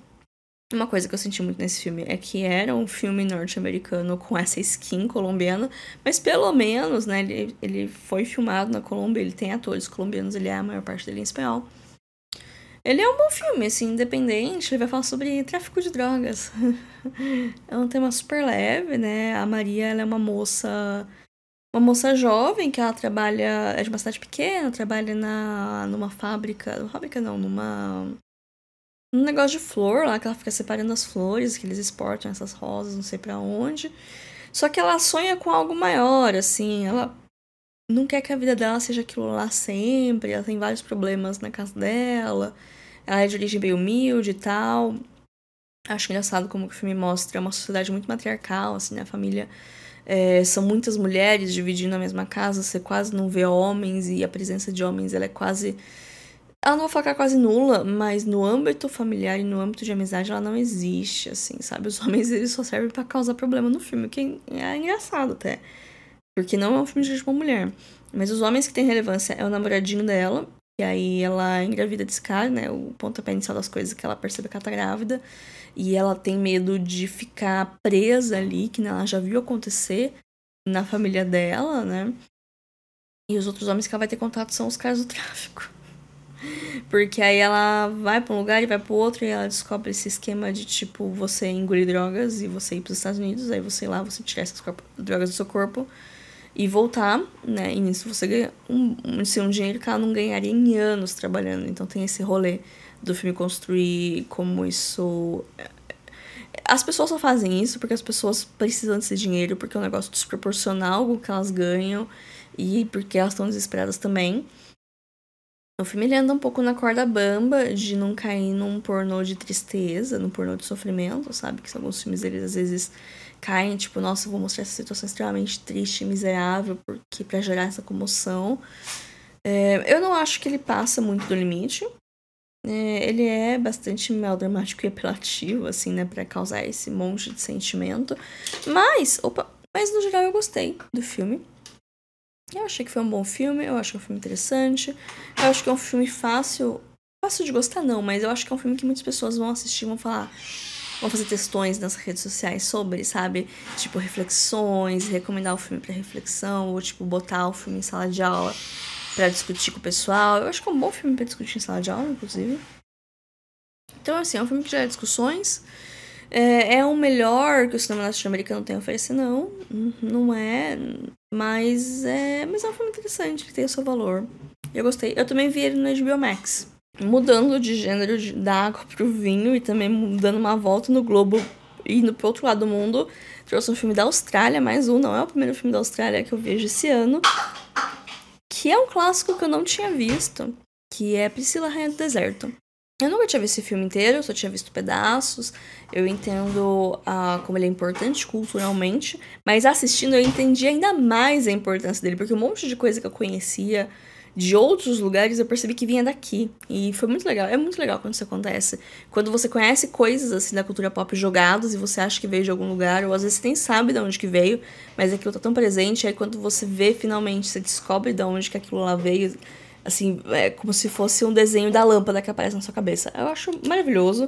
Uma coisa que eu senti muito nesse filme é que era um filme norte-americano com essa skin colombiana, mas pelo menos, né, ele, ele foi filmado na Colômbia, ele tem atores colombianos, ele é a maior parte dele em espanhol. Ele é um bom filme, assim, independente. Ele vai falar sobre tráfico de drogas. é um tema super leve, né? A Maria, ela é uma moça... Uma moça jovem que ela trabalha... É de uma cidade pequena, trabalha na, numa fábrica... Numa fábrica não, numa... Um negócio de flor lá, que ela fica separando as flores, que eles exportam essas rosas, não sei para onde. Só que ela sonha com algo maior, assim. Ela não quer que a vida dela seja aquilo lá sempre, ela tem vários problemas na casa dela, ela é de origem bem humilde e tal. Acho engraçado como o filme mostra uma sociedade muito matriarcal, assim, né? A família é, são muitas mulheres dividindo a mesma casa, você quase não vê homens e a presença de homens ela é quase. Ela não vai falar quase nula, mas no âmbito familiar e no âmbito de amizade ela não existe, assim, sabe? Os homens eles só servem para causar problema no filme, o que é engraçado até. Porque não é um filme dirigido por uma mulher. Mas os homens que têm relevância é o namoradinho dela, e aí ela engravida desse cara, né? O pontapé inicial das coisas é que ela percebe que ela tá grávida. E ela tem medo de ficar presa ali, que ela já viu acontecer na família dela, né? E os outros homens que ela vai ter contato são os caras do tráfico. Porque aí ela vai pra um lugar e vai pro outro e ela descobre esse esquema de tipo você engolir drogas e você ir pros Estados Unidos, aí você ir lá, você tirar essas drogas do seu corpo e voltar, né? E nisso você ganha um, assim, um dinheiro que ela não ganharia em anos trabalhando. Então tem esse rolê do filme construir como isso. Eh, as pessoas só fazem isso porque as pessoas precisam desse dinheiro, porque é um negócio desproporcional o que elas ganham e porque elas estão desesperadas também. O filme ele anda um pouco na corda bamba de não cair num pornô de tristeza, num pornô de sofrimento, sabe? Que são alguns filmes eles às vezes caem, tipo, nossa, vou mostrar essa situação extremamente triste e miserável porque para gerar essa comoção. É, eu não acho que ele passa muito do limite. É, ele é bastante melodramático e apelativo, assim, né, para causar esse monte de sentimento. Mas, opa, mas no geral eu gostei do filme. Eu achei que foi um bom filme, eu acho que é um filme interessante. Eu acho que é um filme fácil. Fácil de gostar, não, mas eu acho que é um filme que muitas pessoas vão assistir e vão falar: vão fazer textões nas redes sociais sobre, sabe? Tipo, reflexões, recomendar o filme para reflexão, ou tipo, botar o filme em sala de aula para discutir com o pessoal. Eu acho que é um bom filme para discutir em sala de aula, inclusive. Então, assim, é um filme que gera discussões. É, é o melhor que o cinema norte-americano tem a oferecer, não. Não é. Mas é, mas é um filme interessante, que tem o seu valor. Eu gostei. Eu também vi ele no HBO Max mudando de gênero de, da água pro vinho e também dando uma volta no globo indo pro outro lado do mundo. Trouxe um filme da Austrália, mais um, não é o primeiro filme da Austrália que eu vejo esse ano. Que é um clássico que eu não tinha visto, que é Priscila Rainha do Deserto. Eu nunca tinha visto esse filme inteiro, eu só tinha visto pedaços. Eu entendo ah, como ele é importante culturalmente, mas assistindo eu entendi ainda mais a importância dele, porque um monte de coisa que eu conhecia de outros lugares, eu percebi que vinha daqui. E foi muito legal. É muito legal quando isso acontece. Quando você conhece coisas assim da cultura pop jogadas e você acha que veio de algum lugar, ou às vezes você nem sabe de onde que veio, mas aquilo tá tão presente, aí quando você vê finalmente, você descobre de onde que aquilo lá veio, assim, é como se fosse um desenho da lâmpada que aparece na sua cabeça. Eu acho maravilhoso.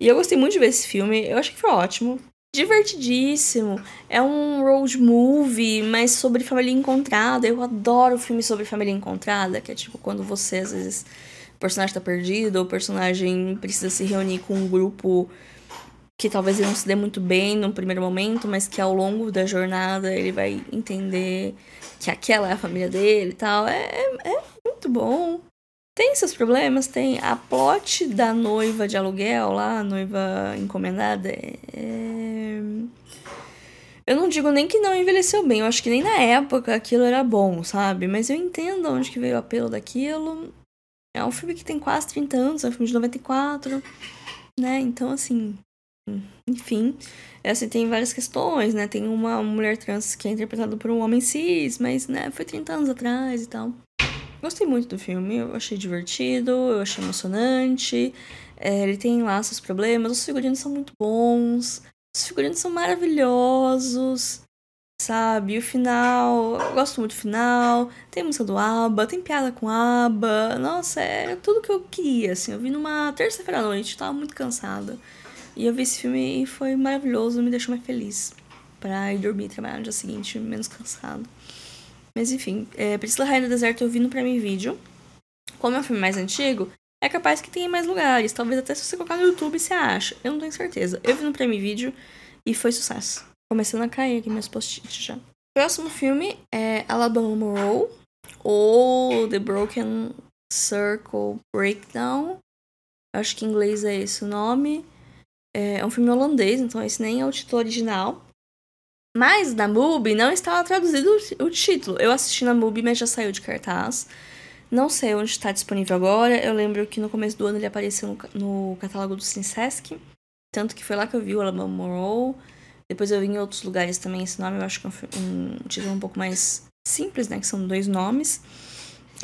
E eu gostei muito de ver esse filme, eu acho que foi ótimo divertidíssimo. É um road movie, mas sobre família encontrada. Eu adoro filme sobre família encontrada, que é tipo quando você às vezes o personagem tá perdido ou o personagem precisa se reunir com um grupo que talvez ele não se dê muito bem no primeiro momento, mas que ao longo da jornada ele vai entender que aquela é a família dele e tal. É, é, é muito bom. Tem seus problemas, tem. A plot da noiva de aluguel lá, noiva encomendada, é, é eu não digo nem que não envelheceu bem, eu acho que nem na época aquilo era bom, sabe? Mas eu entendo onde que veio o apelo daquilo. É um filme que tem quase 30 anos, é um filme de 94, né? Então, assim. Enfim, é, assim, tem várias questões, né? Tem uma mulher trans que é interpretada por um homem cis, mas, né, foi 30 anos atrás e tal. Gostei muito do filme, eu achei divertido, eu achei emocionante. É, ele tem lá seus problemas, os figurinos são muito bons. Os figurinos são maravilhosos, sabe? O final, eu gosto muito do final. Tem música do ABBA, tem piada com ABBA. Nossa, é tudo que eu queria, assim. Eu vi numa terça-feira à noite, tava muito cansada. E eu vi esse filme e foi maravilhoso, me deixou mais feliz. Pra ir dormir e trabalhar no dia seguinte, menos cansado. Mas enfim, é, Priscila Rainha do Deserto eu vi no Prime Video. Como é um filme mais antigo, é capaz que tenha mais lugares. Talvez até se você colocar no YouTube você acha. Eu não tenho certeza. Eu vi no Prime Video e foi sucesso. Começando a cair aqui meus post-its já. Próximo filme é Alabama Row* ou The Broken Circle Breakdown. Acho que em inglês é esse o nome. É, é um filme holandês, então esse nem é o título original. Mas na MUBI não estava traduzido o título. Eu assisti na MUBI, mas já saiu de cartaz. Não sei onde está disponível agora. Eu lembro que no começo do ano ele apareceu no, no catálogo do Sinsesc. Tanto que foi lá que eu vi o Alabama Monroe. Depois eu vi em outros lugares também esse nome. Eu acho que é um, um título um pouco mais simples, né? Que são dois nomes.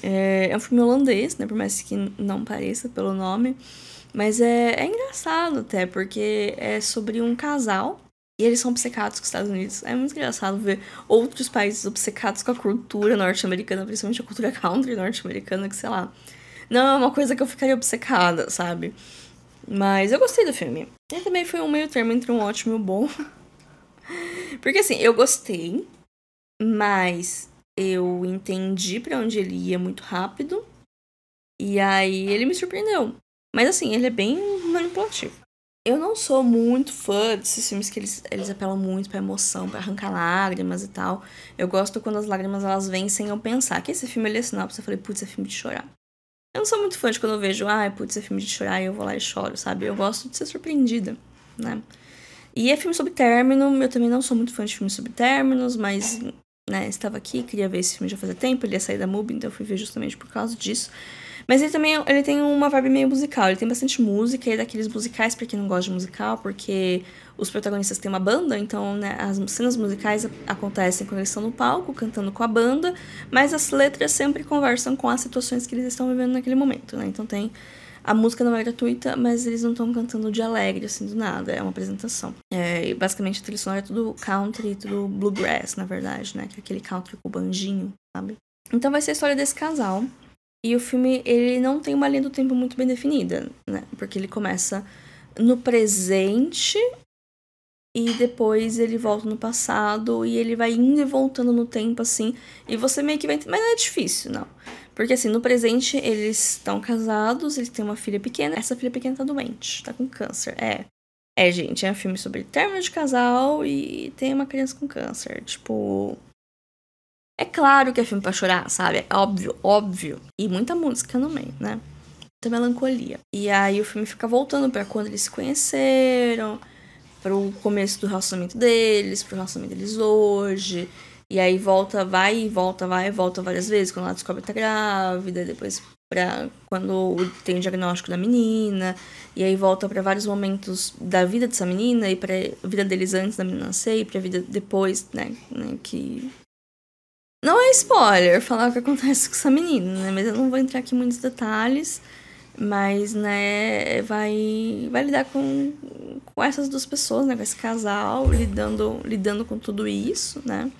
É, é um filme holandês, né? Por mais que não pareça pelo nome. Mas é, é engraçado até, porque é sobre um casal e eles são obcecados com os Estados Unidos. É muito engraçado ver outros países obcecados com a cultura norte-americana, principalmente a cultura country norte-americana, que sei lá. Não é uma coisa que eu ficaria obcecada, sabe? Mas eu gostei do filme. Ele também foi um meio termo entre um ótimo e um bom. Porque assim, eu gostei, mas eu entendi para onde ele ia muito rápido. E aí ele me surpreendeu. Mas assim, ele é bem manipulativo. Eu não sou muito fã desses filmes que eles, eles apelam muito pra emoção, para arrancar lágrimas e tal. Eu gosto quando as lágrimas elas vêm sem eu pensar. Que esse filme ele é sinopse, eu falei, putz, é filme de chorar. Eu não sou muito fã de quando eu vejo, ah, putz, é filme de chorar e eu vou lá e choro, sabe? Eu gosto de ser surpreendida, né? E é filme sobre término, eu também não sou muito fã de filmes sobre términos, mas, né, estava aqui, queria ver esse filme já fazia tempo, ele ia sair da MUBI, então eu fui ver justamente por causa disso. Mas ele também é, ele tem uma vibe meio musical. Ele tem bastante música, é daqueles musicais para quem não gosta de musical, porque os protagonistas têm uma banda, então né, as cenas musicais acontecem quando eles estão no palco, cantando com a banda, mas as letras sempre conversam com as situações que eles estão vivendo naquele momento, né? Então tem. A música não é gratuita, mas eles não estão cantando de alegre, assim, do nada. É uma apresentação. É, basicamente, a trilha sonora é tudo country, tudo bluegrass, na verdade, né? Que é aquele country com bandinho, sabe? Então vai ser a história desse casal, e o filme, ele não tem uma linha do tempo muito bem definida, né? Porque ele começa no presente e depois ele volta no passado e ele vai indo e voltando no tempo assim. E você meio que vai. Mas não é difícil, não. Porque assim, no presente eles estão casados, eles têm uma filha pequena. Essa filha pequena tá doente, tá com câncer. É. É, gente, é um filme sobre término de casal e tem uma criança com câncer. Tipo. É claro que é filme pra chorar, sabe? É óbvio, óbvio. E muita música no meio, né? Muita melancolia. E aí o filme fica voltando para quando eles se conheceram, pro começo do relacionamento deles, pro relacionamento deles hoje. E aí volta, vai e volta, vai e volta várias vezes, quando ela descobre que tá grávida, depois pra quando tem o diagnóstico da menina, e aí volta para vários momentos da vida dessa menina e pra vida deles antes da menina nascer e pra vida depois, né, né que não é spoiler falar o que acontece com essa menina, né? Mas eu não vou entrar aqui em muitos detalhes. Mas, né, vai, vai lidar com, com essas duas pessoas, né? Com esse casal, lidando, lidando com tudo isso, né?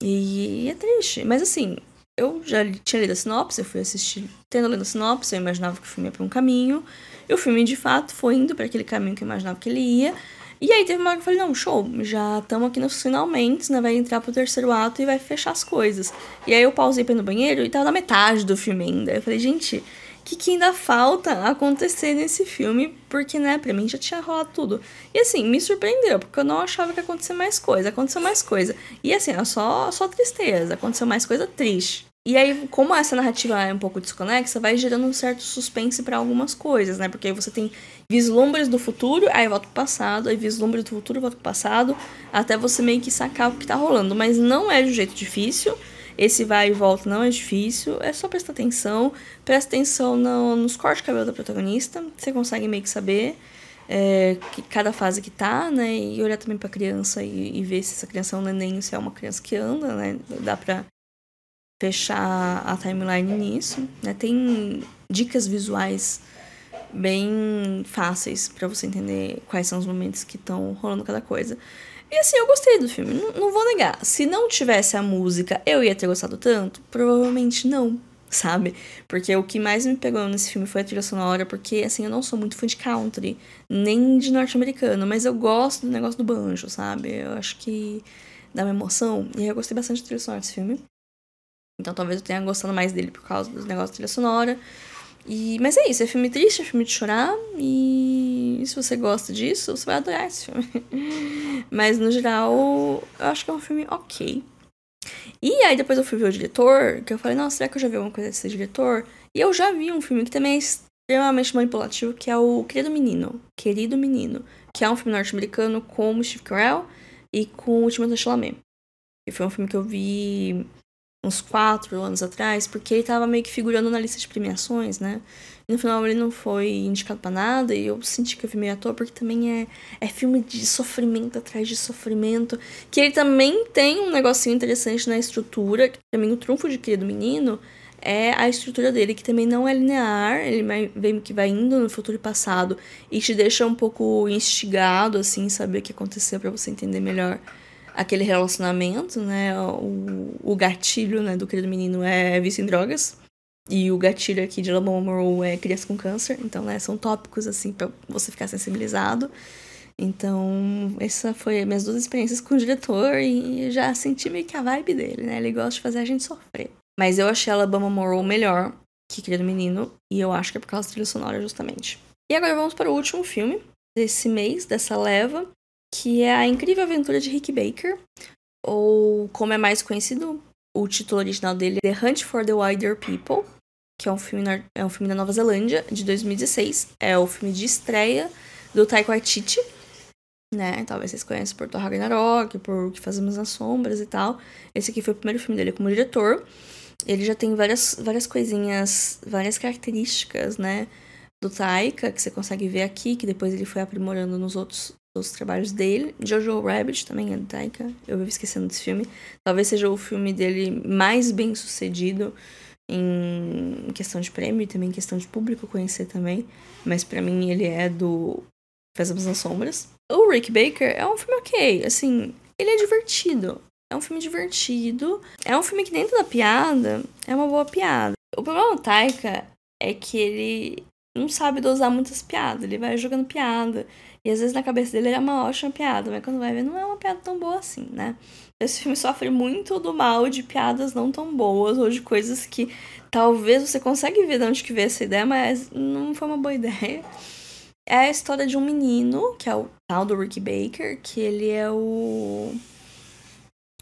E é triste. Mas assim, eu já tinha lido a sinopse, eu fui assistir tendo lido a sinopse, eu imaginava que o filme ia para um caminho. E o filme, de fato, foi indo para aquele caminho que eu imaginava que ele ia. E aí teve uma hora que eu falei, não, show, já estamos aqui nos finalmente, né? Vai entrar pro terceiro ato e vai fechar as coisas. E aí eu pausei pra ir no banheiro e tava na metade do filme ainda. Eu falei, gente, o que, que ainda falta acontecer nesse filme? Porque, né, pra mim já tinha rolado tudo. E assim, me surpreendeu, porque eu não achava que ia acontecer mais coisa. Aconteceu mais coisa. E assim, é só, só tristeza. Aconteceu mais coisa triste. E aí, como essa narrativa é um pouco desconexa, vai gerando um certo suspense para algumas coisas, né? Porque aí você tem vislumbres do futuro, aí volta pro passado, aí vislumbres do futuro, volta pro passado, até você meio que sacar o que tá rolando. Mas não é de um jeito difícil. Esse vai e volta não é difícil, é só prestar atenção. Presta atenção no, nos cortes de cabelo da protagonista, você consegue meio que saber é, que cada fase que tá, né? E olhar também pra criança e, e ver se essa criança é um neném se é uma criança que anda, né? Dá pra fechar a timeline nisso. Né? Tem dicas visuais bem fáceis para você entender quais são os momentos que estão rolando cada coisa. E assim, eu gostei do filme, não, não, vou negar. Se não tivesse a música, eu ia ter gostado tanto? Provavelmente não, sabe? Porque o que mais me pegou nesse filme foi a trilha sonora, porque assim, eu não sou muito fã de country, nem de norte-americano, mas eu gosto do negócio do banjo, sabe? Eu acho que dá uma emoção, e eu gostei bastante da trilha sonora desse filme. Então talvez eu tenha gostado mais dele por causa dos negócios de trilha sonora. E, mas é isso, é filme triste, é filme de chorar. E se você gosta disso, você vai adorar esse filme. mas no geral, eu acho que é um filme ok. E aí depois eu fui ver o diretor, que eu falei, nossa, será que eu já vi alguma coisa desse diretor? E eu já vi um filme que também é extremamente manipulativo, que é o Querido Menino. Querido Menino. Que é um filme norte-americano com o Steve Carell e com o Timothée Chalamet. E foi um filme que eu vi uns quatro anos atrás, porque ele estava meio que figurando na lista de premiações, né? E no final ele não foi indicado para nada e eu senti que eu vi meio à toa, porque também é, é filme de sofrimento atrás de sofrimento. Que ele também tem um negocinho interessante na estrutura, que também o trunfo de Querido do menino é a estrutura dele, que também não é linear, ele vem que vai indo no futuro e passado e te deixa um pouco instigado, assim, saber o que aconteceu para você entender melhor aquele relacionamento, né? O, o gatilho né, do querido menino é vício em drogas. E o gatilho aqui de Lamomoro é criança com câncer. Então, né, são tópicos, assim, para você ficar sensibilizado. Então, essa foi minhas duas experiências com o diretor e já senti meio que a vibe dele, né? Ele gosta de fazer a gente sofrer. Mas eu achei Alabama Morrow melhor que Querido Menino, e eu acho que é por causa da trilha sonora, justamente. E agora vamos para o último filme desse mês, dessa leva, que é A Incrível Aventura de Rick Baker, ou como é mais conhecido, o título original dele é The Hunt for the Wider People, que é um filme, na, é um filme da Nova Zelândia, de 2016. É o filme de estreia do Taika Waititi, né? Talvez vocês conheçam por Thor Ragnarok, por O Que Fazemos nas Sombras e tal. Esse aqui foi o primeiro filme dele como diretor. Ele já tem várias, várias coisinhas, várias características, né? Do Taika, que você consegue ver aqui, que depois ele foi aprimorando nos outros os trabalhos dele. Jojo Rabbit também é do Taika, eu vivo esquecendo desse filme. Talvez seja o filme dele mais bem sucedido em questão de prêmio e também em questão de público conhecer também. Mas para mim ele é do Fazemos nas Sombras. O Rick Baker é um filme ok, assim, ele é divertido. É um filme divertido. É um filme que dentro da piada é uma boa piada. O problema do Taika é que ele não sabe dosar muitas piadas, ele vai jogando piada. E às vezes na cabeça dele é uma ótima piada, mas quando vai ver, não é uma piada tão boa assim, né? Esse filme sofre muito do mal de piadas não tão boas ou de coisas que talvez você consegue ver de onde que veio essa ideia, mas não foi uma boa ideia. É a história de um menino, que é o tal do Ricky Baker, que ele é o.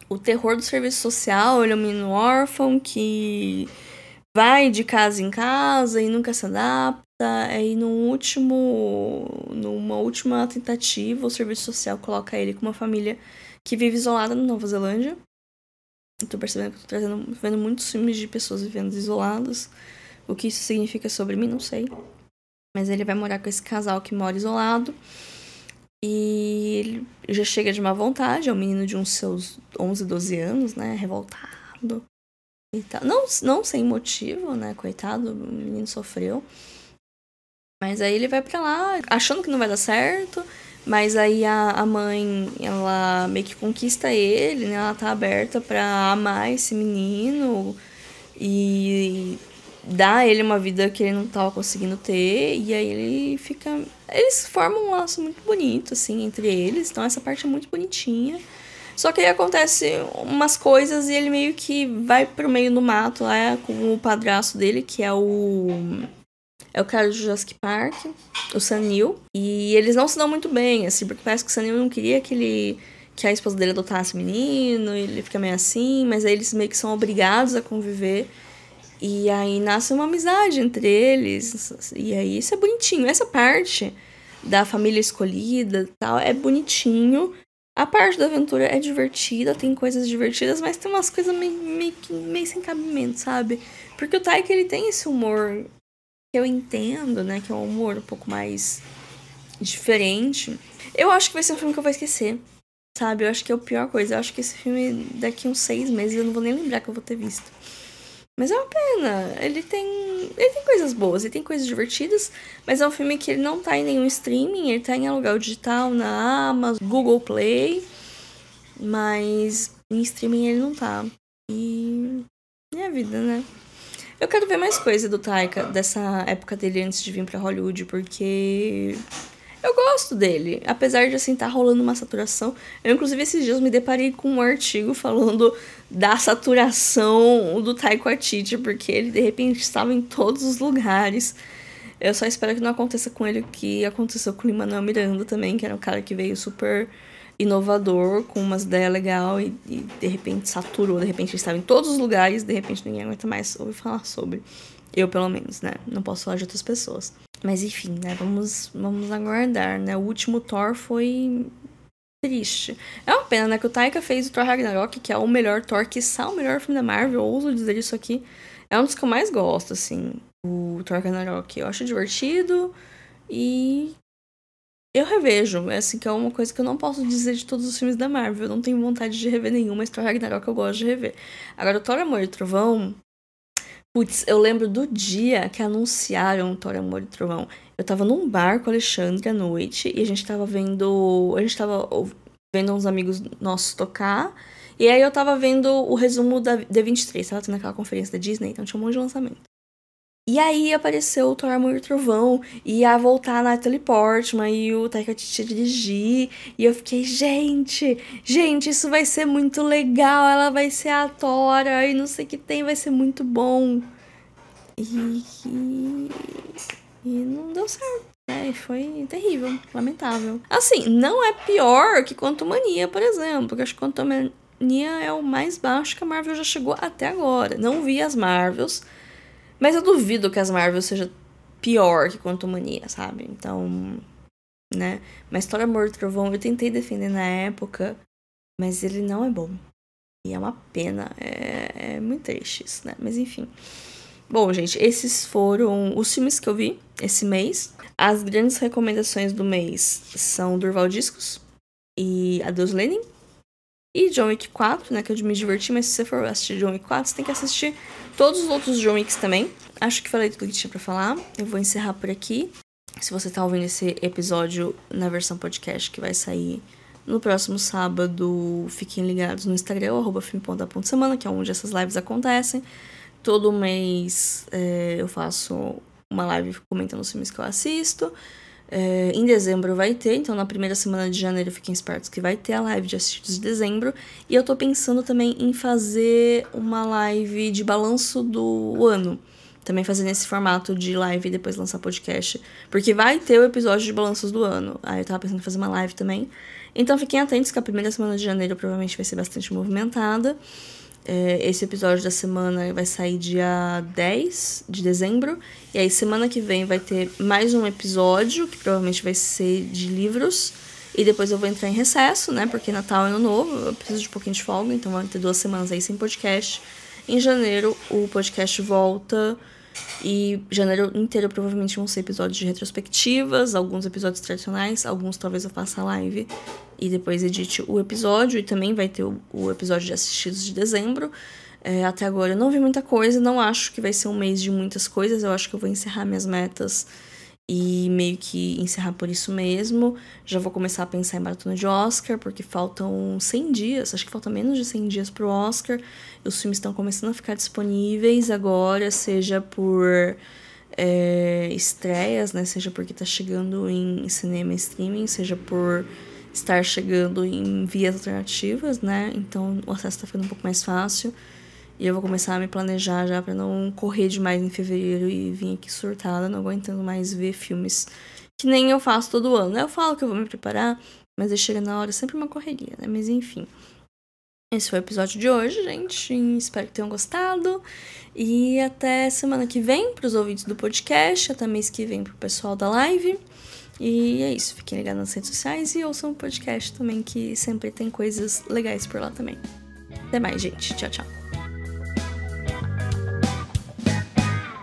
O terror do serviço social, ele é um menino órfão que vai de casa em casa e nunca se adapta Tá, aí é no último, numa última tentativa, o serviço social coloca ele com uma família que vive isolada na Nova Zelândia. Eu tô percebendo que eu tô trazendo, vendo muitos filmes de pessoas vivendo isoladas. O que isso significa sobre mim, não sei. Mas ele vai morar com esse casal que mora isolado. E ele já chega de má vontade, é um menino de uns seus 11, 12 anos, né? Revoltado. E tal. Não, não sem motivo, né? Coitado, o menino sofreu. Mas aí ele vai para lá, achando que não vai dar certo. Mas aí a, a mãe, ela meio que conquista ele, né? Ela tá aberta pra amar esse menino e dar a ele uma vida que ele não tava conseguindo ter. E aí ele fica. Eles formam um laço muito bonito, assim, entre eles. Então essa parte é muito bonitinha. Só que aí acontece umas coisas e ele meio que vai pro meio do mato lá com o padraço dele, que é o é o cara do Jurassic Park, o Sanil, e eles não se dão muito bem, assim, porque parece que o Sanil não queria que ele que a esposa dele adotasse o menino, ele fica meio assim, mas aí eles meio que são obrigados a conviver. E aí nasce uma amizade entre eles, e aí isso é bonitinho. Essa parte da família escolhida, tal, é bonitinho. A parte da aventura é divertida, tem coisas divertidas, mas tem umas coisas meio, meio, meio sem cabimento, sabe? Porque o Taika, ele tem esse humor eu entendo, né, que é um humor um pouco mais diferente, eu acho que vai ser um filme que eu vou esquecer. Sabe? Eu acho que é a pior coisa. Eu acho que esse filme, daqui uns seis meses, eu não vou nem lembrar que eu vou ter visto. Mas é uma pena. Ele tem. Ele tem coisas boas, ele tem coisas divertidas, mas é um filme que ele não tá em nenhum streaming, ele tá em aluguel digital, na Amazon, Google Play. Mas em streaming ele não tá. E. minha é vida, né? Eu quero ver mais coisa do Taika, dessa época dele antes de vir pra Hollywood, porque eu gosto dele. Apesar de, assim, tá rolando uma saturação. Eu, inclusive, esses dias me deparei com um artigo falando da saturação do Taiko Atiti, porque ele, de repente, estava em todos os lugares. Eu só espero que não aconteça com ele o que aconteceu com o Emmanuel Miranda também, que era um cara que veio super inovador, com umas ideias legal e, e, de repente saturou, de repente estava em todos os lugares, de repente ninguém aguenta mais ouvir falar sobre. Eu, pelo menos, né? Não posso falar de outras pessoas. Mas enfim, né? Vamos, vamos aguardar, né? O último Thor foi triste. É uma pena, né? Que o Taika fez o Thor Ragnarok, que é o melhor Thor, que é o melhor filme da Marvel, ouso dizer isso aqui. É um dos que eu mais gosto, assim. O Thor Ragnarok. Eu acho divertido e eu revejo, é assim que é uma coisa que eu não posso dizer de todos os filmes da Marvel. Eu não tenho vontade de rever nenhuma, mas Thor Ragnarok eu gosto de rever. Agora, o Thor Amor e Trovão. Putz, eu lembro do dia que anunciaram Thor Amor e Trovão. Eu tava num bar com o Alexandre à noite e a gente tava vendo. A gente tava vendo uns amigos nossos tocar. E aí eu tava vendo o resumo da D23, tava tendo aquela conferência da Disney, então tinha um monte de lançamento. E aí apareceu o Thor Amor e a ia voltar na Teleportman e o Taika Titi dirigir. E eu fiquei, gente, gente, isso vai ser muito legal, ela vai ser a Tora e não sei o que tem, vai ser muito bom. E, e, e não deu certo. Né? E foi terrível, lamentável. Assim, não é pior que Quantumania, por exemplo, porque acho que Quantumania é o mais baixo que a Marvel já chegou até agora. Não vi as Marvels, mas eu duvido que as Marvel seja pior que Quanto Mania, sabe? Então, né? Mas história Amor e Trovão eu tentei defender na época, mas ele não é bom. E é uma pena, é, é muito triste isso, né? Mas enfim. Bom, gente, esses foram os filmes que eu vi esse mês. As grandes recomendações do mês são Durval Discos e Adeus Lenin, e John Wick 4, né, que eu me diverti, mas se você for assistir John Wick 4, você tem que assistir todos os outros John Wicks também. Acho que falei tudo que tinha para falar. Eu vou encerrar por aqui. Se você tá ouvindo esse episódio na versão podcast que vai sair no próximo sábado, fiquem ligados no Instagram, arroba semana, que é onde essas lives acontecem. Todo mês é, eu faço uma live comentando os filmes que eu assisto. É, em dezembro vai ter, então na primeira semana de janeiro fiquem espertos que vai ter a live de assistidos de dezembro. E eu tô pensando também em fazer uma live de balanço do ano. Também fazer nesse formato de live e depois lançar podcast. Porque vai ter o episódio de balanços do ano. Aí eu tava pensando em fazer uma live também. Então fiquem atentos que a primeira semana de janeiro provavelmente vai ser bastante movimentada. É, esse episódio da semana vai sair dia 10 de dezembro. E aí, semana que vem, vai ter mais um episódio, que provavelmente vai ser de livros. E depois eu vou entrar em recesso, né? Porque é Natal é ano novo, eu preciso de um pouquinho de folga, então vai ter duas semanas aí sem podcast. Em janeiro, o podcast volta. E janeiro inteiro provavelmente vão ser episódios de retrospectivas, alguns episódios tradicionais, alguns talvez eu faça live e depois edite o episódio. E também vai ter o, o episódio de assistidos de dezembro. É, até agora eu não vi muita coisa, não acho que vai ser um mês de muitas coisas, eu acho que eu vou encerrar minhas metas e meio que encerrar por isso mesmo. Já vou começar a pensar em maratona de Oscar, porque faltam 100 dias, acho que falta menos de 100 dias pro Oscar. Os filmes estão começando a ficar disponíveis agora, seja por é, estreias, né? Seja porque tá chegando em cinema e streaming, seja por estar chegando em vias alternativas, né? Então o acesso tá ficando um pouco mais fácil. E eu vou começar a me planejar já para não correr demais em fevereiro e vir aqui surtada, não aguentando mais ver filmes que nem eu faço todo ano. Eu falo que eu vou me preparar, mas aí chega na hora sempre uma correria, né? Mas enfim. Esse foi o episódio de hoje, gente. Espero que tenham gostado. E até semana que vem para os ouvintes do podcast, até mês que vem para o pessoal da live. E é isso. Fiquem ligados nas redes sociais e ouçam o podcast também, que sempre tem coisas legais por lá também. Até mais, gente. Tchau, tchau.